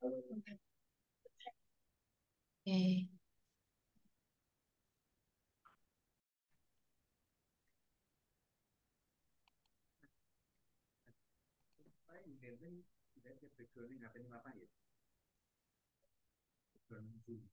Okay. Thank you.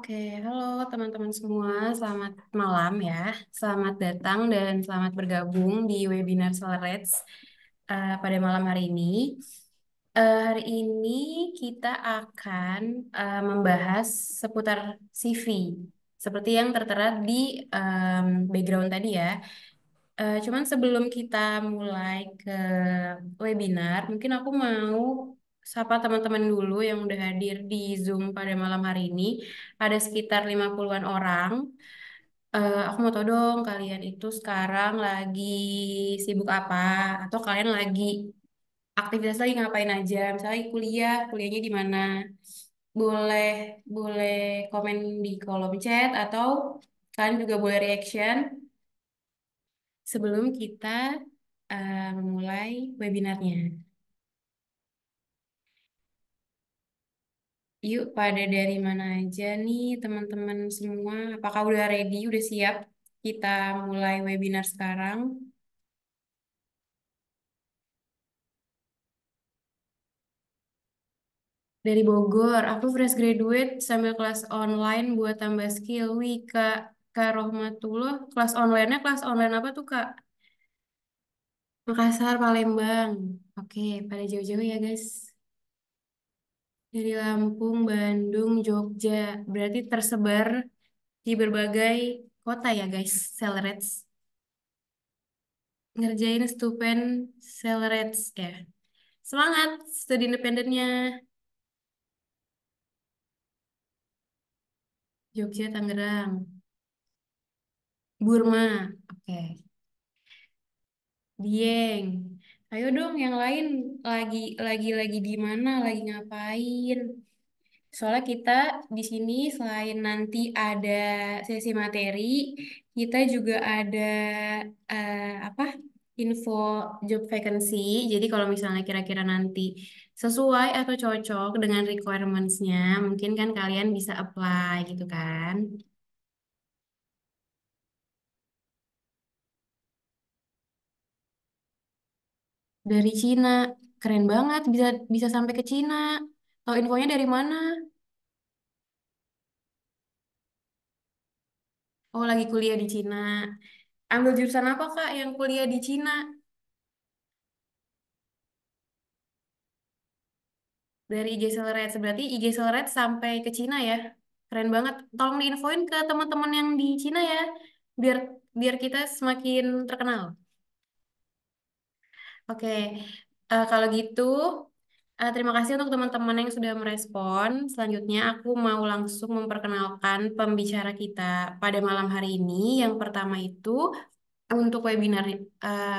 Oke, halo teman-teman semua, selamat malam ya. Selamat datang dan selamat bergabung di webinar Solares uh, eh, pada malam hari ini. Uh, hari ini kita akan uh, membahas seputar CV, seperti yang tertera di um, background tadi ya. Uh, cuman sebelum kita mulai ke webinar, mungkin aku mau sapa teman-teman dulu yang udah hadir di Zoom pada malam hari ini. Ada sekitar 50-an orang. Uh, aku mau tau dong kalian itu sekarang lagi sibuk apa? Atau kalian lagi aktivitas lagi ngapain aja? Misalnya kuliah, kuliahnya di mana? Boleh boleh komen di kolom chat atau kalian juga boleh reaction sebelum kita uh, memulai webinarnya. Yuk, pada dari mana aja nih teman-teman semua? Apakah udah ready, udah siap? Kita mulai webinar sekarang. Dari Bogor, aku fresh graduate sambil kelas online buat tambah skill. Wih, Kak, Kak Rohmatullah, kelas online-nya kelas online apa tuh, Kak? Makassar, Palembang. Oke, pada jauh-jauh ya, guys. Dari Lampung, Bandung, Jogja. Berarti tersebar di berbagai kota ya guys, Selreds. Ngerjain stupen Selreds ya. Semangat studi independennya. Jogja, Tangerang. Burma. Oke. Okay. Dieng ayo dong yang lain lagi lagi lagi di mana lagi ngapain soalnya kita di sini selain nanti ada sesi materi kita juga ada uh, apa info job vacancy jadi kalau misalnya kira-kira nanti sesuai atau cocok dengan requirements-nya mungkin kan kalian bisa apply gitu kan Dari Cina. Keren banget bisa bisa sampai ke Cina. Tahu infonya dari mana? Oh, lagi kuliah di Cina. Ambil jurusan apa, Kak, yang kuliah di Cina? Dari IG Sellerites. Berarti IG Sellerites sampai ke Cina ya. Keren banget. Tolong diinfoin ke teman-teman yang di Cina ya, biar biar kita semakin terkenal. Oke, uh, kalau gitu uh, terima kasih untuk teman-teman yang sudah merespon. Selanjutnya aku mau langsung memperkenalkan pembicara kita pada malam hari ini. Yang pertama itu untuk webinar uh,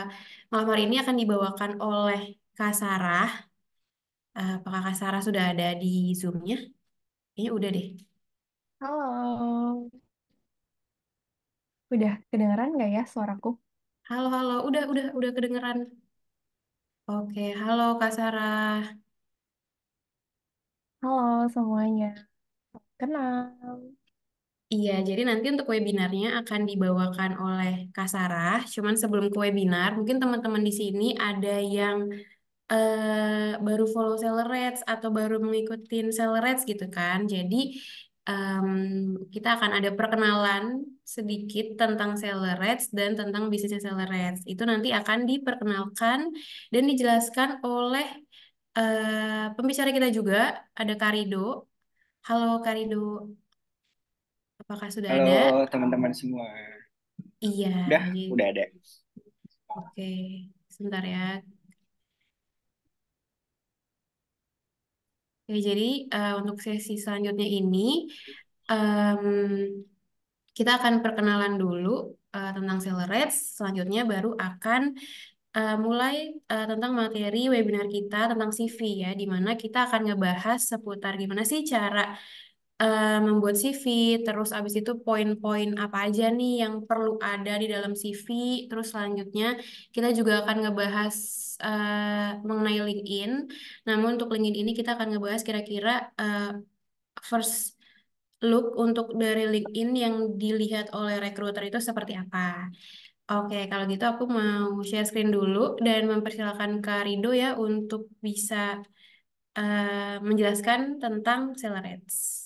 malam hari ini akan dibawakan oleh Kak Sarah. Uh, apakah Kak Sarah sudah ada di Zoom-nya? Kayaknya udah deh. Halo. Udah kedengeran nggak ya suaraku? Halo, halo. Udah, udah, udah kedengeran. Oke, halo Kak Sarah. Halo semuanya, kenal. Iya, jadi nanti untuk webinarnya akan dibawakan oleh Kak Sarah. Cuman sebelum ke webinar, mungkin teman-teman di sini ada yang eh, baru follow Seller Sellerads atau baru Seller Sellerads gitu kan. Jadi um, kita akan ada perkenalan sedikit tentang seller rates dan tentang bisnisnya seller rates. Itu nanti akan diperkenalkan dan dijelaskan oleh uh, pembicara kita juga, ada Karido. Halo Karido, apakah sudah Halo, ada? Halo teman-teman semua. Iya. Udah, udah ada. Oke, sebentar ya. Oke jadi uh, untuk sesi selanjutnya ini um, kita akan perkenalan dulu uh, tentang seller rates. Selanjutnya baru akan uh, mulai uh, tentang materi webinar kita tentang CV ya, di mana kita akan ngebahas seputar gimana sih cara uh, membuat CV, terus abis itu poin-poin apa aja nih yang perlu ada di dalam CV, terus selanjutnya kita juga akan ngebahas uh, mengenai LinkedIn. Namun untuk LinkedIn ini kita akan ngebahas kira-kira uh, first look untuk dari LinkedIn yang dilihat oleh recruiter itu seperti apa. Oke, kalau gitu aku mau share screen dulu dan mempersilahkan Kak Rido ya untuk bisa uh, menjelaskan tentang Selerates.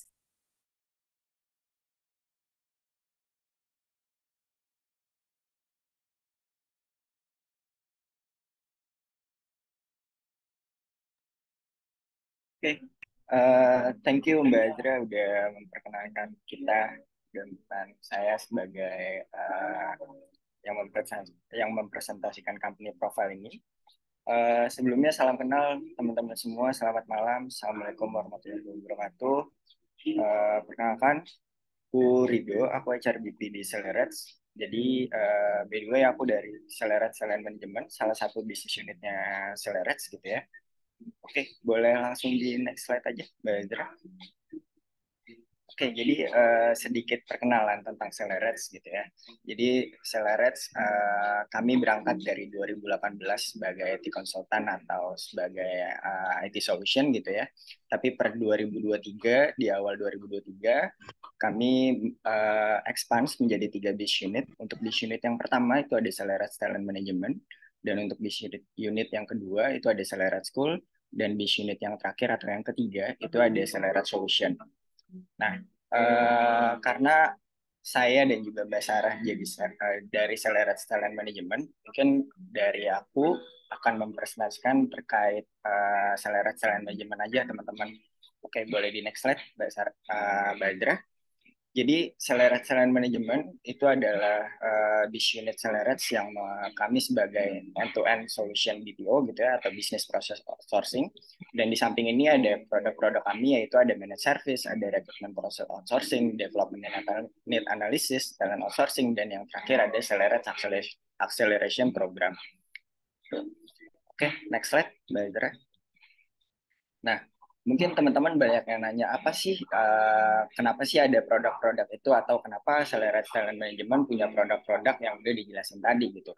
Eh, thank you Mbak Azra udah memperkenalkan kita dan saya sebagai uh, yang, mempresent, yang mempresentasikan company profile ini. Uh, sebelumnya salam kenal teman-teman semua, selamat malam, assalamualaikum warahmatullahi wabarakatuh. Uh, perkenalkan, aku Rido, aku HR BP di Celerats. Jadi uh, by the way aku dari Celerats selain manajemen salah satu bisnis unitnya Celerats gitu ya. Oke, boleh langsung di next slide aja, Mbak Ezra. Oke, jadi uh, sedikit perkenalan tentang Celerets gitu ya. Jadi Celerets uh, kami berangkat dari 2018 sebagai IT konsultan atau sebagai uh, eh, IT solution gitu ya. Tapi per 2023 di awal 2023 kami uh, expand menjadi tiga business unit. Untuk business unit yang pertama itu ada Celerets Talent Management dan untuk bis unit, yang kedua itu ada Selerat School dan bis unit yang terakhir atau yang ketiga itu ada Selerat Solution. Nah, eh, karena saya dan juga Mbak Sarah jadi uh, dari Selerat Talent Management, mungkin dari aku akan mempresentasikan terkait uh, eh, Selerat Talent Management aja teman-teman. Oke, boleh di next slide Mbak Sarah, eh, uh, Badra. Jadi Selerat Selerat Manajemen itu adalah uh, eh, bis unit yang kami sebagai end-to-end solution BPO gitu ya atau business process outsourcing. Dan di samping ini ada produk-produk kami yaitu ada managed service, ada recruitment process outsourcing, development and need analysis, talent outsourcing, dan yang terakhir ada Selerat Acceleration Program. Oke, okay, next slide, Mbak Nah, mungkin teman-teman banyak yang nanya apa sih uh, kenapa sih ada produk-produk itu atau kenapa selera talent management punya produk-produk yang udah dijelasin tadi gitu.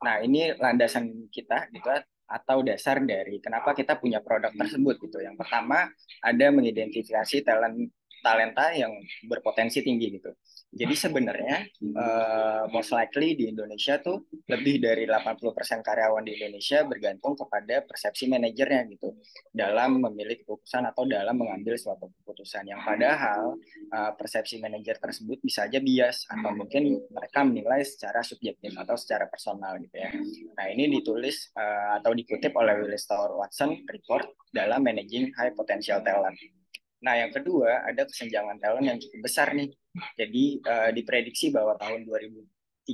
Nah ini landasan kita gitu ya, atau dasar dari kenapa kita punya produk tersebut gitu. Yang pertama ada mengidentifikasi talent talenta yang berpotensi tinggi gitu. Jadi sebenarnya uh, most likely di Indonesia tuh lebih dari 80% karyawan di Indonesia bergantung kepada persepsi manajernya gitu dalam memilih keputusan atau dalam mengambil suatu keputusan yang padahal uh, persepsi manajer tersebut bisa aja bias atau mungkin mereka menilai secara subjektif atau secara personal gitu ya. Nah, ini ditulis uh, atau dikutip oleh Willis Tower Watson report dalam Managing High Potential Talent. Nah, yang kedua ada kesenjangan talent yang cukup besar nih jadi uh, diprediksi bahwa tahun 2030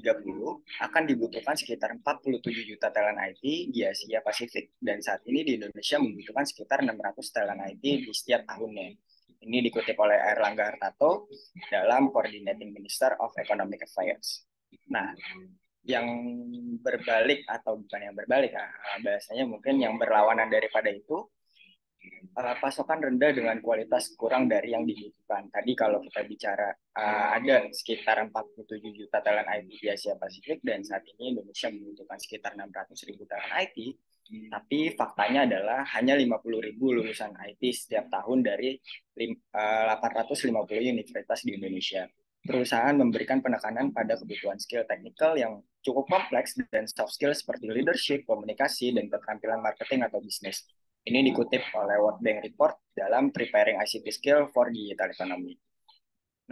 akan dibutuhkan sekitar 47 juta talent IT di Asia Pasifik dan saat ini di Indonesia membutuhkan sekitar 600 talent IT di setiap tahunnya. Ini dikutip oleh Erlangga Hartarto dalam Coordinating Minister of Economic Affairs. Nah, yang berbalik atau bukan yang berbalik, Ah, bahasanya mungkin yang berlawanan daripada itu uh, pasokan rendah dengan kualitas kurang dari yang dibutuhkan. Tadi kalau kita bicara uh, ada sekitar 47 juta talent IT di Asia Pasifik dan saat ini Indonesia membutuhkan sekitar 600 ribu talent IT. Tapi faktanya adalah hanya 50 ribu lulusan IT setiap tahun dari lim, eh, uh, 850 universitas di Indonesia. Perusahaan memberikan penekanan pada kebutuhan skill teknikal yang cukup kompleks dan soft skill seperti leadership, komunikasi, dan keterampilan marketing atau bisnis ini dikutip oleh World Bank Report dalam Preparing ICT Skill for Digital Economy.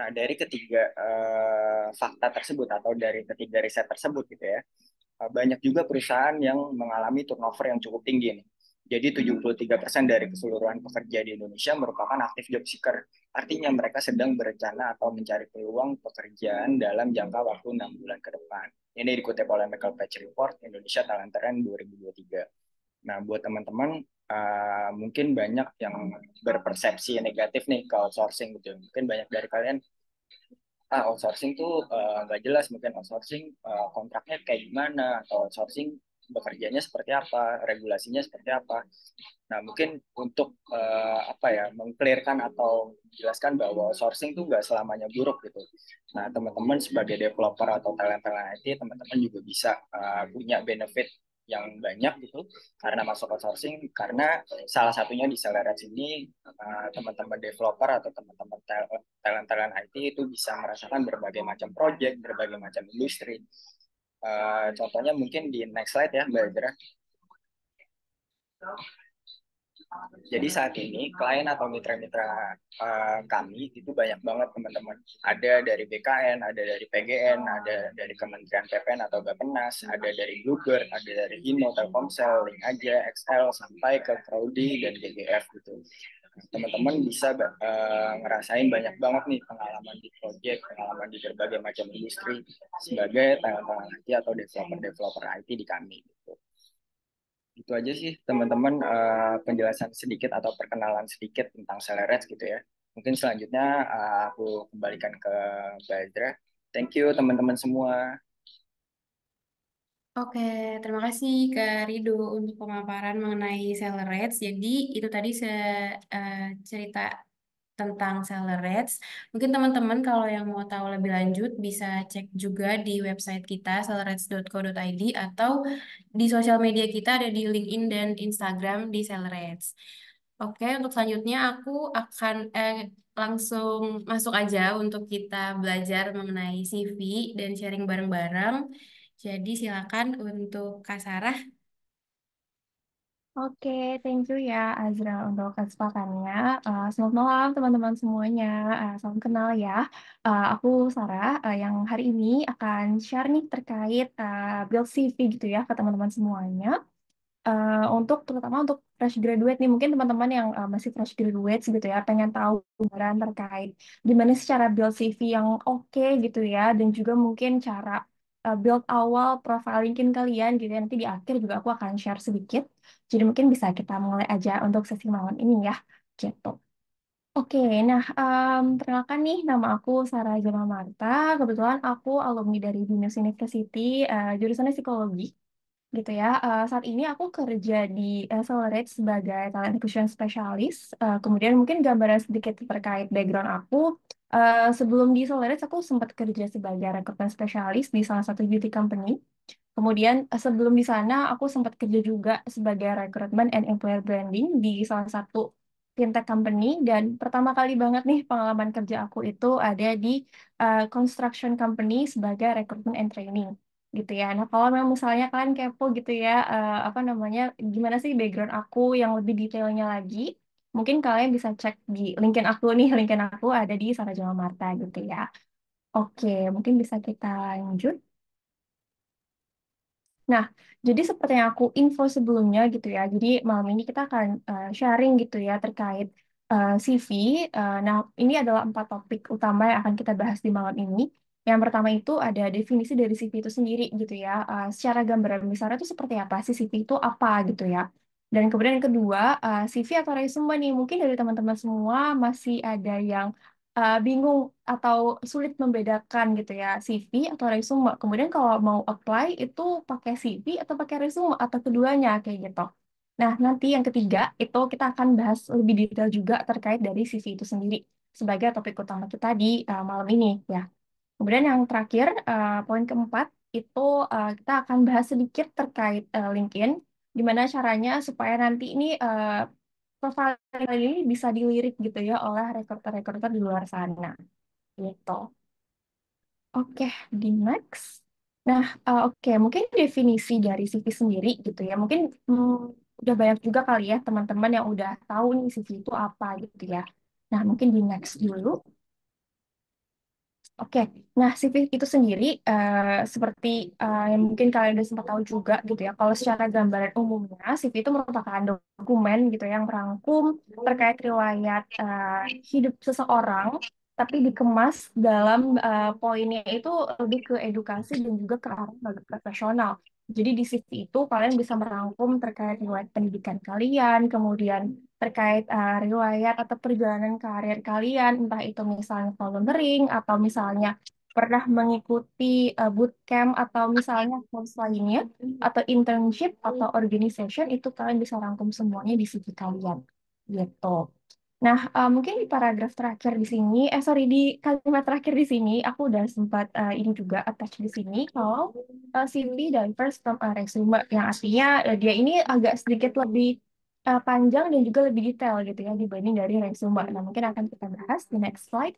Nah, dari ketiga uh, fakta tersebut atau dari ketiga riset tersebut gitu ya, eh, banyak juga perusahaan yang mengalami turnover yang cukup tinggi nih. Jadi 73% dari keseluruhan pekerja di Indonesia merupakan aktif job seeker. Artinya mereka sedang berencana atau mencari peluang pekerjaan dalam jangka waktu 6 bulan ke depan. Ini dikutip oleh Michael Patch Report Indonesia Talent Trend 2023. Nah, buat teman-teman uh, mungkin banyak yang berpersepsi negatif nih ke outsourcing gitu. Mungkin banyak dari kalian ah outsourcing tuh eh, nggak uh, jelas mungkin outsourcing uh, kontraknya kayak gimana atau outsourcing bekerjanya seperti apa, regulasinya seperti apa. Nah, mungkin untuk uh, apa ya, mengklirkan atau jelaskan bahwa sourcing itu nggak selamanya buruk gitu. Nah, teman-teman sebagai developer atau talent talent IT, teman-teman juga bisa uh, punya benefit yang banyak gitu karena masuk outsourcing karena salah satunya di selera sini eh, teman-teman developer atau teman-teman eh, talent-talent IT itu bisa merasakan berbagai macam project, berbagai macam industri. Eh, contohnya mungkin di next slide ya Mbak Indra. Jadi saat ini klien atau mitra-mitra uh, kami itu banyak banget teman-teman. Ada dari BKN, ada dari PGN, ada dari Kementerian PPN atau Bapenas, ada dari Google, ada dari Imo, Telkomsel, Link Aja, XL, sampai ke Crowdy dan GGF gitu. Teman-teman bisa uh, ngerasain banyak banget nih pengalaman di proyek, pengalaman di berbagai macam industri sebagai tangan-tangan IT atau developer-developer IT di kami gitu itu aja sih teman-teman uh, penjelasan sedikit atau perkenalan sedikit tentang Celerate gitu ya. Mungkin selanjutnya uh, aku kembalikan ke Badra. Thank you teman-teman semua. Oke, terima kasih Kak Rido untuk pemaparan mengenai Celerates. Jadi itu tadi se, uh, cerita tentang seller rates. Mungkin teman-teman kalau yang mau tahu lebih lanjut bisa cek juga di website kita sellerrates.co.id atau di sosial media kita ada di LinkedIn dan Instagram di seller rates. Oke, untuk selanjutnya aku akan eh, langsung masuk aja untuk kita belajar mengenai CV dan sharing bareng-bareng. Jadi silakan untuk Kak Sarah Oke, thank you ya Azra untuk kesempatannya. Uh, selamat malam teman-teman semuanya. Uh, salam kenal ya. Uh, aku Sarah uh, yang hari ini akan share nih terkait uh, build CV gitu ya ke teman-teman semuanya. Uh, untuk terutama untuk fresh graduate nih mungkin teman-teman yang uh, masih fresh graduate gitu ya pengen tahu gambaran terkait gimana sih cara build CV yang oke okay, gitu ya dan juga mungkin cara Eh, build awal profile LinkedIn kalian gitu ya. Nanti di akhir juga aku akan share sedikit. Jadi mungkin bisa kita mulai aja untuk sesi malam ini ya. Gitu. Oke, nah um, perkenalkan nih nama aku Sarah Jama Marta. Kebetulan aku alumni dari Binus University, uh, jurusannya psikologi gitu ya. Uh, saat ini aku kerja di Accelerate sebagai talent acquisition specialist. Uh, kemudian mungkin gambaran sedikit terkait background aku. Eh, sebelum di Solaris, aku sempat kerja sebagai rekrutmen spesialis di salah satu beauty company. Kemudian uh, sebelum di sana, aku sempat kerja juga sebagai rekrutmen and employer branding di salah satu fintech company. Dan pertama kali banget nih pengalaman kerja aku itu ada di uh, construction company sebagai rekrutmen and training gitu ya. Nah, kalau memang misalnya kalian kepo gitu ya, uh, apa namanya, gimana sih background aku yang lebih detailnya lagi, mungkin kalian bisa cek di LinkedIn aku nih, LinkedIn aku ada di Sarah Jawa Marta gitu ya. Oke, mungkin bisa kita lanjut. Nah, jadi seperti yang aku info sebelumnya gitu ya, jadi malam ini kita akan uh, sharing gitu ya terkait uh, eh, CV. Uh, eh, nah, ini adalah empat topik utama yang akan kita bahas di malam ini. Yang pertama itu ada definisi dari CV itu sendiri gitu ya. Uh, secara gambaran misalnya itu seperti apa sih CV itu apa gitu ya. Dan kemudian yang kedua, uh, eh, CV atau resume nih, mungkin dari teman-teman semua masih ada yang uh, bingung atau sulit membedakan gitu ya, CV atau resume. Kemudian kalau mau apply itu pakai CV atau pakai resume atau keduanya kayak gitu. Nah, nanti yang ketiga itu kita akan bahas lebih detail juga terkait dari CV itu sendiri sebagai topik utama kita di uh, malam ini ya. Kemudian yang terakhir, uh, poin keempat itu uh, kita akan bahas sedikit terkait uh, LinkedIn gimana caranya supaya nanti ini uh, profile ini bisa dilirik gitu ya oleh rekruter-rekruter di luar sana gitu. Oke, okay, di next. Nah, uh, oke, okay, mungkin definisi dari CV sendiri gitu ya. Mungkin hmm, udah banyak juga kali ya teman-teman yang udah tahu nih CV itu apa gitu ya. Nah, mungkin di next dulu. Oke, nah CV itu sendiri uh, seperti uh, yang mungkin kalian udah sempat tahu juga gitu ya, kalau secara gambaran umumnya CV itu merupakan dokumen gitu ya, yang merangkum terkait riwayat uh, hidup seseorang, tapi dikemas dalam uh, poinnya itu lebih ke edukasi dan juga ke arah profesional. Jadi di CV itu kalian bisa merangkum terkait riwayat pendidikan kalian, kemudian terkait uh, riwayat atau perjalanan karir kalian, entah itu misalnya volunteering atau misalnya pernah mengikuti uh, bootcamp atau misalnya course lainnya atau internship atau organization itu kalian bisa rangkum semuanya di CV kalian gitu. Nah, uh, mungkin di paragraf terakhir di sini eh, sorry di kalimat terakhir di sini aku udah sempat, uh, ini juga attach di sini kalau, uh, eh, CV diverse from a resume yang artinya, uh, dia ini agak sedikit lebih, uh, panjang dan juga lebih detail gitu ya dibanding dari resume. Nah, mungkin akan kita bahas di next slide.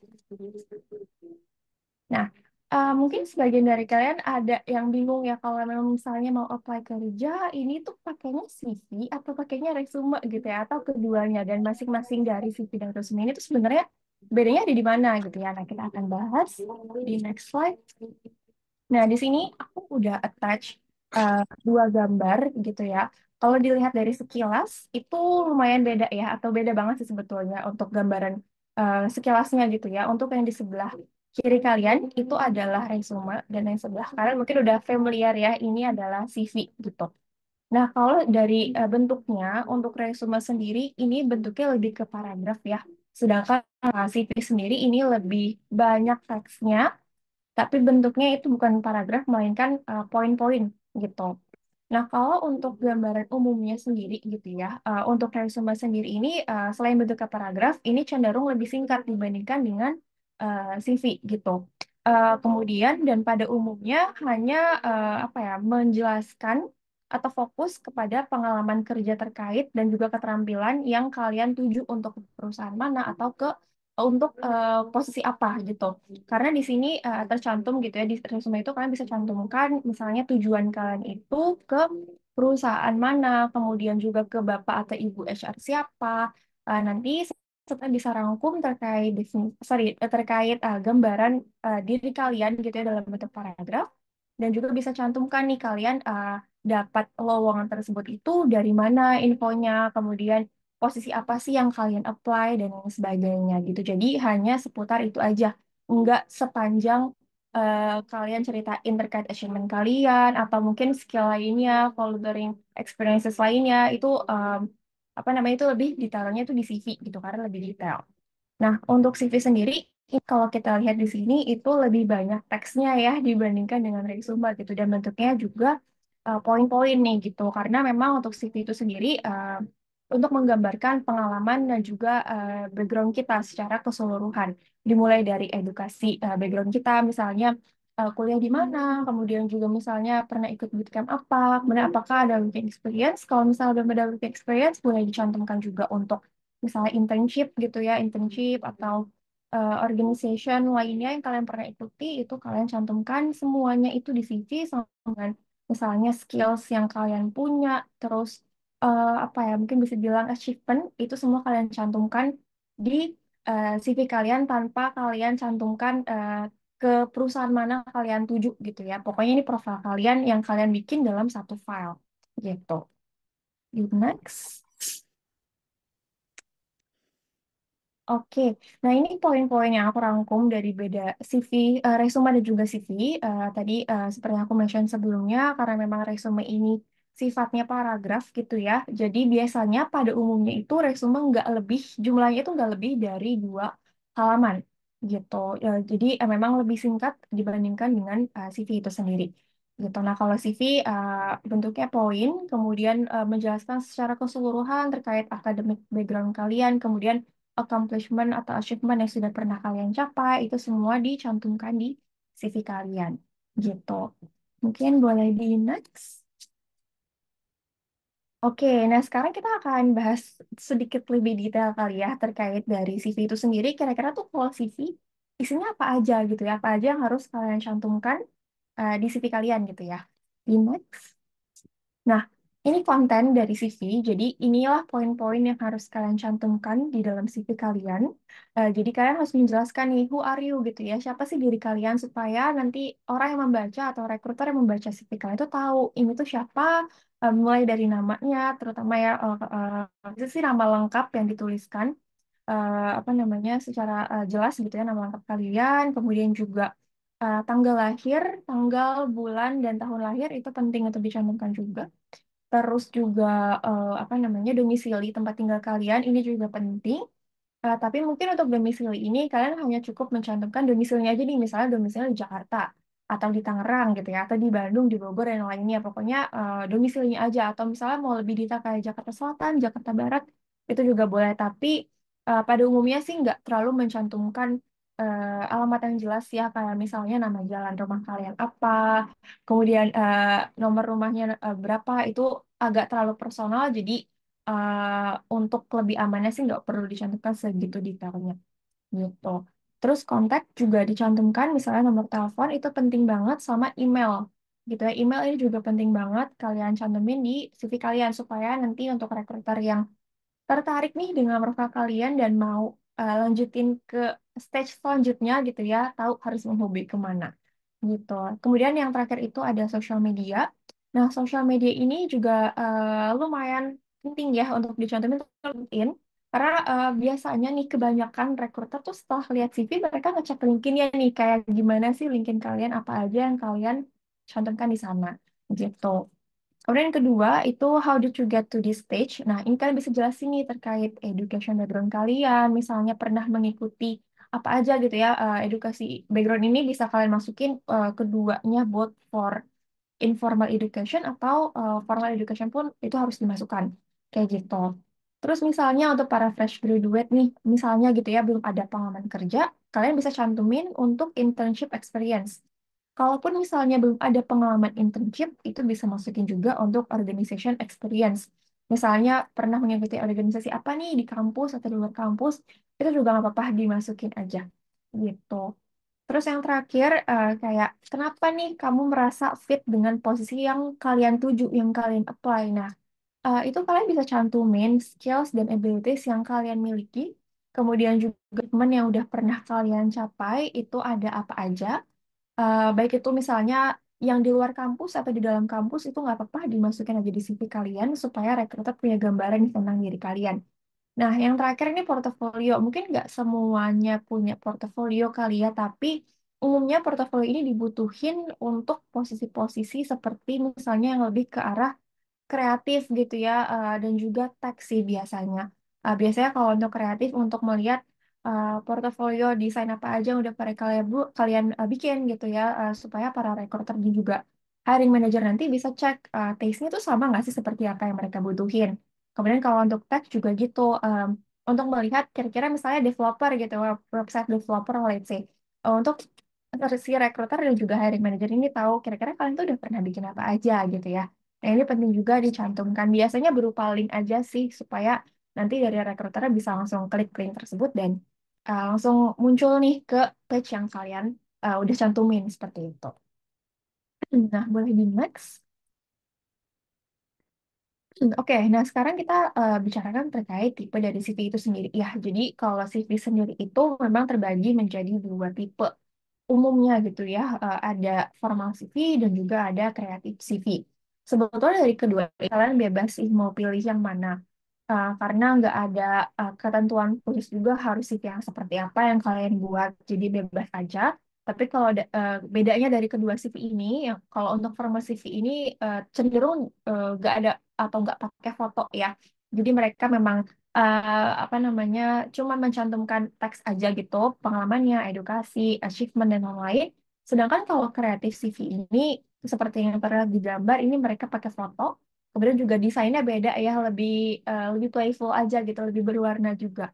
Nah uh, mungkin sebagian dari kalian ada yang bingung ya kalau memang misalnya mau apply kerja, ini tuh pakainya CV atau pakainya resume gitu ya, atau keduanya dan masing-masing dari CV dan resume ini tuh sebenarnya bedanya ada di mana gitu ya. Nah, kita akan bahas di next slide. Nah, di sini aku udah attach, uh, dua gambar gitu ya. Kalau dilihat dari sekilas itu lumayan beda ya, atau beda banget sih sebetulnya untuk gambaran, uh, sekilasnya gitu ya, untuk yang di sebelah kiri kalian itu adalah resume dan yang sebelah kanan mungkin udah familiar ya ini adalah CV gitu. Nah, kalau dari eh, bentuknya untuk resume sendiri ini bentuknya lebih ke paragraf ya. Sedangkan CV sendiri ini lebih banyak teksnya tapi bentuknya itu bukan paragraf melainkan eh, poin-poin gitu. Nah, kalau untuk gambaran umumnya sendiri gitu ya, eh, untuk resume sendiri ini, uh, selain bentuknya paragraf, ini cenderung lebih singkat dibandingkan dengan uh, eh, CV gitu. Uh, kemudian dan pada umumnya hanya uh, apa ya menjelaskan atau fokus kepada pengalaman kerja terkait dan juga keterampilan yang kalian tuju untuk perusahaan mana atau ke untuk uh, posisi apa gitu. Karena di sini uh, tercantum gitu ya di resume itu kalian bisa cantumkan misalnya tujuan kalian itu ke perusahaan mana, kemudian juga ke bapak atau ibu HR siapa. Uh, nanti di bisa rangkum terkait sorry, terkait uh, gambaran uh, diri kalian gitu ya dalam bentuk paragraf dan juga bisa cantumkan nih kalian uh, dapat lowongan tersebut itu dari mana infonya, kemudian posisi apa sih yang kalian apply dan sebagainya gitu. Jadi hanya seputar itu aja, nggak sepanjang uh, kalian ceritain terkait achievement kalian atau mungkin skill lainnya, volunteering experiences lainnya itu um, apa namanya itu lebih detailnya itu di CV gitu karena lebih iya. detail. Nah, untuk CV sendiri kalau kita lihat di sini itu lebih banyak teksnya ya dibandingkan dengan resume gitu dan bentuknya juga uh, poin-poin nih gitu karena memang untuk CV itu sendiri uh, untuk menggambarkan pengalaman dan juga uh, background kita secara keseluruhan dimulai dari edukasi uh, background kita misalnya uh, kuliah di mana, kemudian juga misalnya pernah ikut bootcamp apa, kemudian hmm. apakah ada working experience. Kalau misalnya belum ada working experience, boleh dicantumkan juga untuk misalnya internship gitu ya, internship atau uh, organization lainnya yang kalian pernah ikuti, itu kalian cantumkan semuanya itu di CV dengan misalnya skills yang kalian punya, terus uh, apa ya, mungkin bisa bilang achievement, itu semua kalian cantumkan di CV kalian tanpa kalian cantumkan uh, ke perusahaan mana kalian tuju gitu ya. Pokoknya ini profile kalian yang kalian bikin dalam satu file gitu. You next. Oke, okay. nah ini poin-poin yang aku rangkum dari beda CV, uh, eh, resume dan juga CV. Uh, eh, tadi uh, seperti yang aku mention sebelumnya, karena memang resume ini sifatnya paragraf gitu ya. Jadi biasanya pada umumnya itu resume nggak lebih, jumlahnya itu nggak lebih dari dua halaman gitu. Ya, jadi eh, memang lebih singkat dibandingkan dengan uh, eh, CV itu sendiri. Gitu. Nah, kalau CV uh, eh, bentuknya poin, kemudian uh, menjelaskan secara keseluruhan terkait akademik background kalian, kemudian accomplishment atau achievement yang sudah pernah kalian capai, itu semua dicantumkan di CV kalian. Gitu. Mungkin boleh di next. Oke, nah sekarang kita akan bahas sedikit lebih detail kali ya terkait dari CV itu sendiri. Kira-kira tuh kalau CV isinya apa aja gitu ya, apa aja yang harus kalian cantumkan uh, di CV kalian gitu ya. Di next. Nah, ini konten dari CV, jadi inilah poin-poin yang harus kalian cantumkan di dalam CV kalian. Uh, jadi kalian harus menjelaskan nih, who are you gitu ya, siapa sih diri kalian supaya nanti orang yang membaca atau rekruter yang membaca CV kalian itu tahu ini tuh siapa, uh, mulai dari namanya, terutama ya uh, uh, sih nama lengkap yang dituliskan uh, apa namanya secara uh, jelas gitu ya nama lengkap kalian, kemudian juga uh, tanggal lahir, tanggal bulan dan tahun lahir itu penting untuk dicantumkan juga. Terus juga uh, apa namanya domisili tempat tinggal kalian ini juga penting. Uh, tapi mungkin untuk domisili ini kalian hanya cukup mencantumkan domisilinya aja nih misalnya domisili Jakarta atau di Tangerang gitu ya, atau di Bandung, di Bogor dan lainnya. Pokoknya uh, domisilinya aja atau misalnya mau lebih detail kayak Jakarta Selatan, Jakarta Barat itu juga boleh. Tapi uh, pada umumnya sih nggak terlalu mencantumkan uh, alamat yang jelas ya kayak misalnya nama jalan rumah kalian apa kemudian uh, nomor rumahnya uh, berapa itu agak terlalu personal jadi uh, untuk lebih amannya sih nggak perlu dicantumkan segitu detailnya gitu Terus kontak juga dicantumkan, misalnya nomor telepon itu penting banget sama email. Gitu ya, email ini juga penting banget kalian cantumin di CV kalian supaya nanti untuk rekruter yang tertarik nih dengan profil kalian dan mau uh, lanjutin ke stage selanjutnya gitu ya, tahu harus menghubungi kemana gitu. Kemudian yang terakhir itu ada social media. Nah, social media ini juga uh, lumayan penting ya untuk dicantumin LinkedIn karena uh, biasanya nih kebanyakan rekruter tuh setelah lihat CV mereka ngecek linkedin ya nih kayak gimana sih LinkedIn kalian apa aja yang kalian contohkan di sana gitu. Kemudian yang kedua itu how did you get to this stage? Nah, ini kalian bisa jelasin nih terkait education background kalian, misalnya pernah mengikuti apa aja gitu ya uh, edukasi background ini bisa kalian masukin uh, keduanya both for informal education atau uh, formal education pun itu harus dimasukkan kayak gitu. Terus misalnya untuk para fresh graduate nih, misalnya gitu ya, belum ada pengalaman kerja, kalian bisa cantumin untuk internship experience. Kalaupun misalnya belum ada pengalaman internship, itu bisa masukin juga untuk organization experience. Misalnya pernah mengikuti organisasi apa nih di kampus atau di luar kampus, itu juga nggak apa-apa dimasukin aja. Gitu. Terus yang terakhir, uh, kayak kenapa nih kamu merasa fit dengan posisi yang kalian tuju, yang kalian apply? Nah, uh, itu kalian bisa cantumin skills dan abilities yang kalian miliki, kemudian juga teman yang udah pernah kalian capai itu ada apa aja. Uh, baik itu misalnya yang di luar kampus atau di dalam kampus itu nggak apa-apa dimasukin aja di CV kalian supaya rekruter punya gambaran tentang diri kalian. Nah, yang terakhir ini portofolio. Mungkin nggak semuanya punya portofolio kali ya, tapi umumnya portofolio ini dibutuhin untuk posisi-posisi seperti misalnya yang lebih ke arah kreatif gitu ya uh, dan juga teks sih biasanya. Uh, biasanya kalau untuk kreatif untuk melihat uh, portofolio desain apa aja yang udah para kalian bu kalian uh, bikin gitu ya uh, supaya para recruiter juga hiring manager nanti bisa cek uh, taste-nya tuh sama nggak sih seperti apa yang mereka butuhin. Kemudian kalau untuk teks juga gitu um, untuk melihat kira-kira misalnya developer gitu website developer let's say uh, untuk si recruiter dan juga hiring manager ini tahu kira-kira kalian tuh udah pernah bikin apa aja gitu ya Nah, ini penting juga dicantumkan. Biasanya berupa link aja sih, supaya nanti dari rekruter bisa langsung klik link tersebut dan uh, langsung muncul nih ke page yang kalian uh, udah cantumin, seperti itu. Nah, boleh di next. Hmm, oke, okay, nah sekarang kita uh, bicarakan terkait tipe dari CV itu sendiri. Ya, jadi kalau CV sendiri itu memang terbagi menjadi dua tipe umumnya gitu ya. Uh, ada formal CV dan juga ada kreatif CV sebetulnya dari kedua kalian bebas sih mau pilih yang mana uh, karena nggak ada uh, ketentuan khusus juga harus CV yang seperti apa yang kalian buat jadi bebas aja tapi kalau uh, bedanya dari kedua CV ini yang kalau untuk formal CV ini uh, cenderung eh, nggak uh, ada atau nggak pakai foto ya jadi mereka memang uh, apa namanya cuma mencantumkan teks aja gitu pengalamannya edukasi achievement dan lain-lain sedangkan kalau kreatif CV ini seperti yang pernah digambar ini mereka pakai foto kemudian juga desainnya beda ya lebih uh, lebih playful aja gitu lebih berwarna juga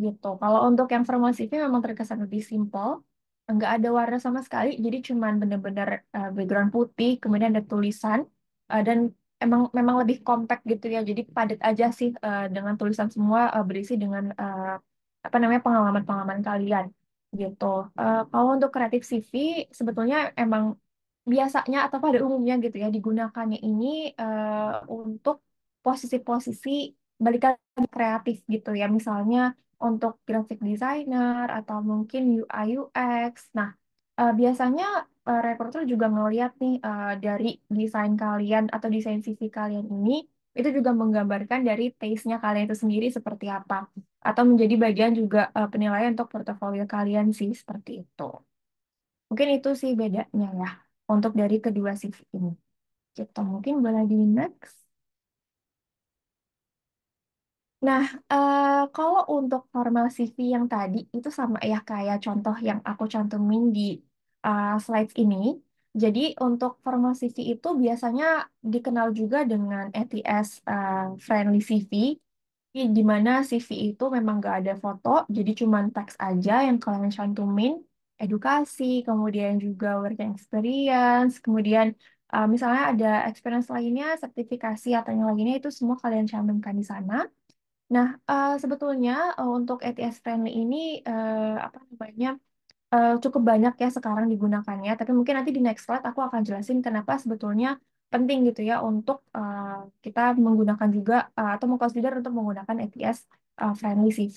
gitu kalau untuk yang formasinya memang terkesan lebih simple nggak ada warna sama sekali jadi cuman benar-benar uh, eh, background putih kemudian ada tulisan uh, dan emang memang lebih compact gitu ya jadi padat aja sih uh, dengan tulisan semua uh, berisi dengan uh, apa namanya pengalaman-pengalaman kalian gitu uh, kalau untuk kreatif CV sebetulnya emang biasanya atau pada umumnya gitu ya digunakannya ini uh, untuk posisi-posisi balik kreatif gitu ya misalnya untuk graphic designer atau mungkin UI UX. Nah, uh, biasanya uh, eh, recruiter juga melihat nih uh, dari desain kalian atau desain CV kalian ini itu juga menggambarkan dari taste-nya kalian itu sendiri seperti apa atau menjadi bagian juga uh, penilaian untuk portofolio kalian sih seperti itu. Mungkin itu sih bedanya ya untuk dari kedua sisi ini. Kita gitu. mungkin boleh di next. Nah, uh, kalau untuk formal CV yang tadi itu sama ya kayak contoh yang aku cantumin di uh, slides ini. Jadi untuk formal CV itu biasanya dikenal juga dengan ATS e uh, eh, friendly CV, di mana CV itu memang gak ada foto, jadi cuma teks aja yang kalian cantumin edukasi, kemudian juga work experience, kemudian uh, misalnya ada experience lainnya, sertifikasi atau yang lainnya itu semua kalian cantumkan di sana. Nah, uh, sebetulnya uh, untuk ETS friendly ini uh, apa namanya uh, cukup banyak ya sekarang digunakannya. Tapi mungkin nanti di next slide aku akan jelasin kenapa sebetulnya penting gitu ya untuk uh, kita menggunakan juga uh, atau mengkonsider untuk menggunakan ETS uh, friendly CV.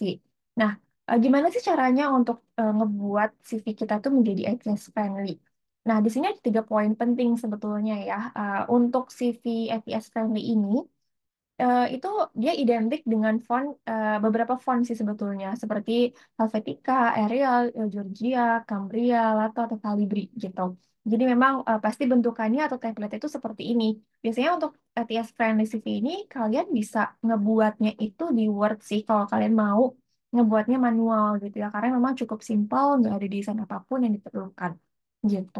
Nah, uh, gimana sih caranya untuk uh, ngebuat CV kita tuh menjadi access friendly? Nah, di sini ada tiga poin penting sebetulnya ya. uh, untuk CV ATS friendly ini, Uh, itu dia identik dengan font uh, beberapa font sih sebetulnya, seperti Helvetica, Arial, Georgia, Cambria, Lato, atau Calibri gitu. Jadi memang uh, pasti bentukannya atau template itu seperti ini. Biasanya untuk ATS friendly CV ini kalian bisa ngebuatnya itu di Word sih kalau kalian mau ngebuatnya manual gitu ya karena memang cukup simpel nggak ada desain apapun yang diperlukan gitu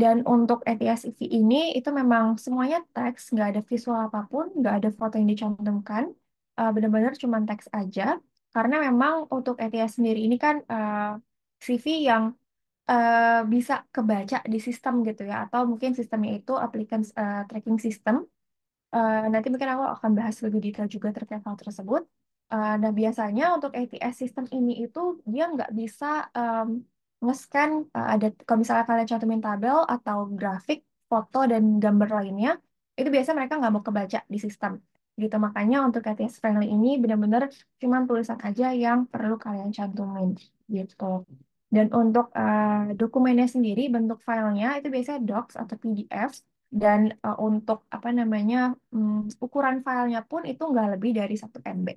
dan untuk CV ini itu memang semuanya teks nggak ada visual apapun nggak ada foto yang dicantumkan uh, benar-benar cuma teks aja karena memang untuk ETS sendiri ini kan uh, eh, CV yang uh, bisa kebaca di sistem gitu ya atau mungkin sistemnya itu applicants uh, tracking system uh, nanti mungkin aku akan bahas lebih detail juga terkait hal tersebut Uh, nah, biasanya untuk ATS sistem ini itu dia nggak bisa um, nge-scan uh, ada kalau misalnya kalian cantumin tabel atau grafik, foto dan gambar lainnya, itu biasanya mereka nggak mau kebaca di sistem. Gitu makanya untuk ATS friendly ini benar-benar cuma tulisan aja yang perlu kalian cantumin gitu. Dan untuk uh, dokumennya sendiri bentuk filenya itu biasanya docs atau PDF dan uh, untuk apa namanya um, ukuran filenya pun itu nggak lebih dari 1 MB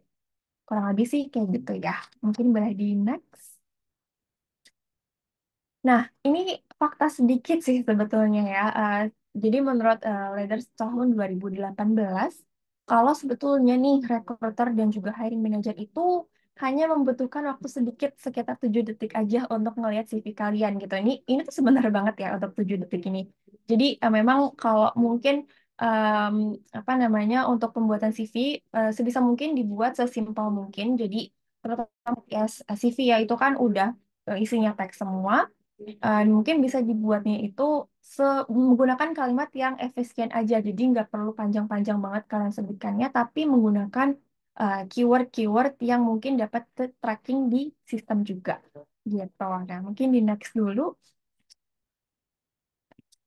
Kurang lebih sih kayak gitu ya. Mungkin boleh di next. Nah, ini fakta sedikit sih sebetulnya ya. Uh, jadi menurut uh, Leaders tahun 2018, kalau sebetulnya nih recruiter dan juga hiring manager itu hanya membutuhkan waktu sedikit sekitar 7 detik aja untuk ngelihat CV kalian gitu. Ini ini tuh sebenarnya banget ya untuk 7 detik ini. Jadi uh, memang kalau mungkin um, apa namanya untuk pembuatan CV uh, eh, sebisa mungkin dibuat sesimpel mungkin. Jadi terutama ya, eh, CV ya itu kan udah eh, isinya teks semua. Uh, mungkin bisa dibuatnya itu menggunakan kalimat yang efisien aja. Jadi nggak perlu panjang-panjang banget kalian sebutkannya, tapi menggunakan keyword-keyword uh, yang mungkin dapat tracking di sistem juga. Gitu. Nah, mungkin di next dulu.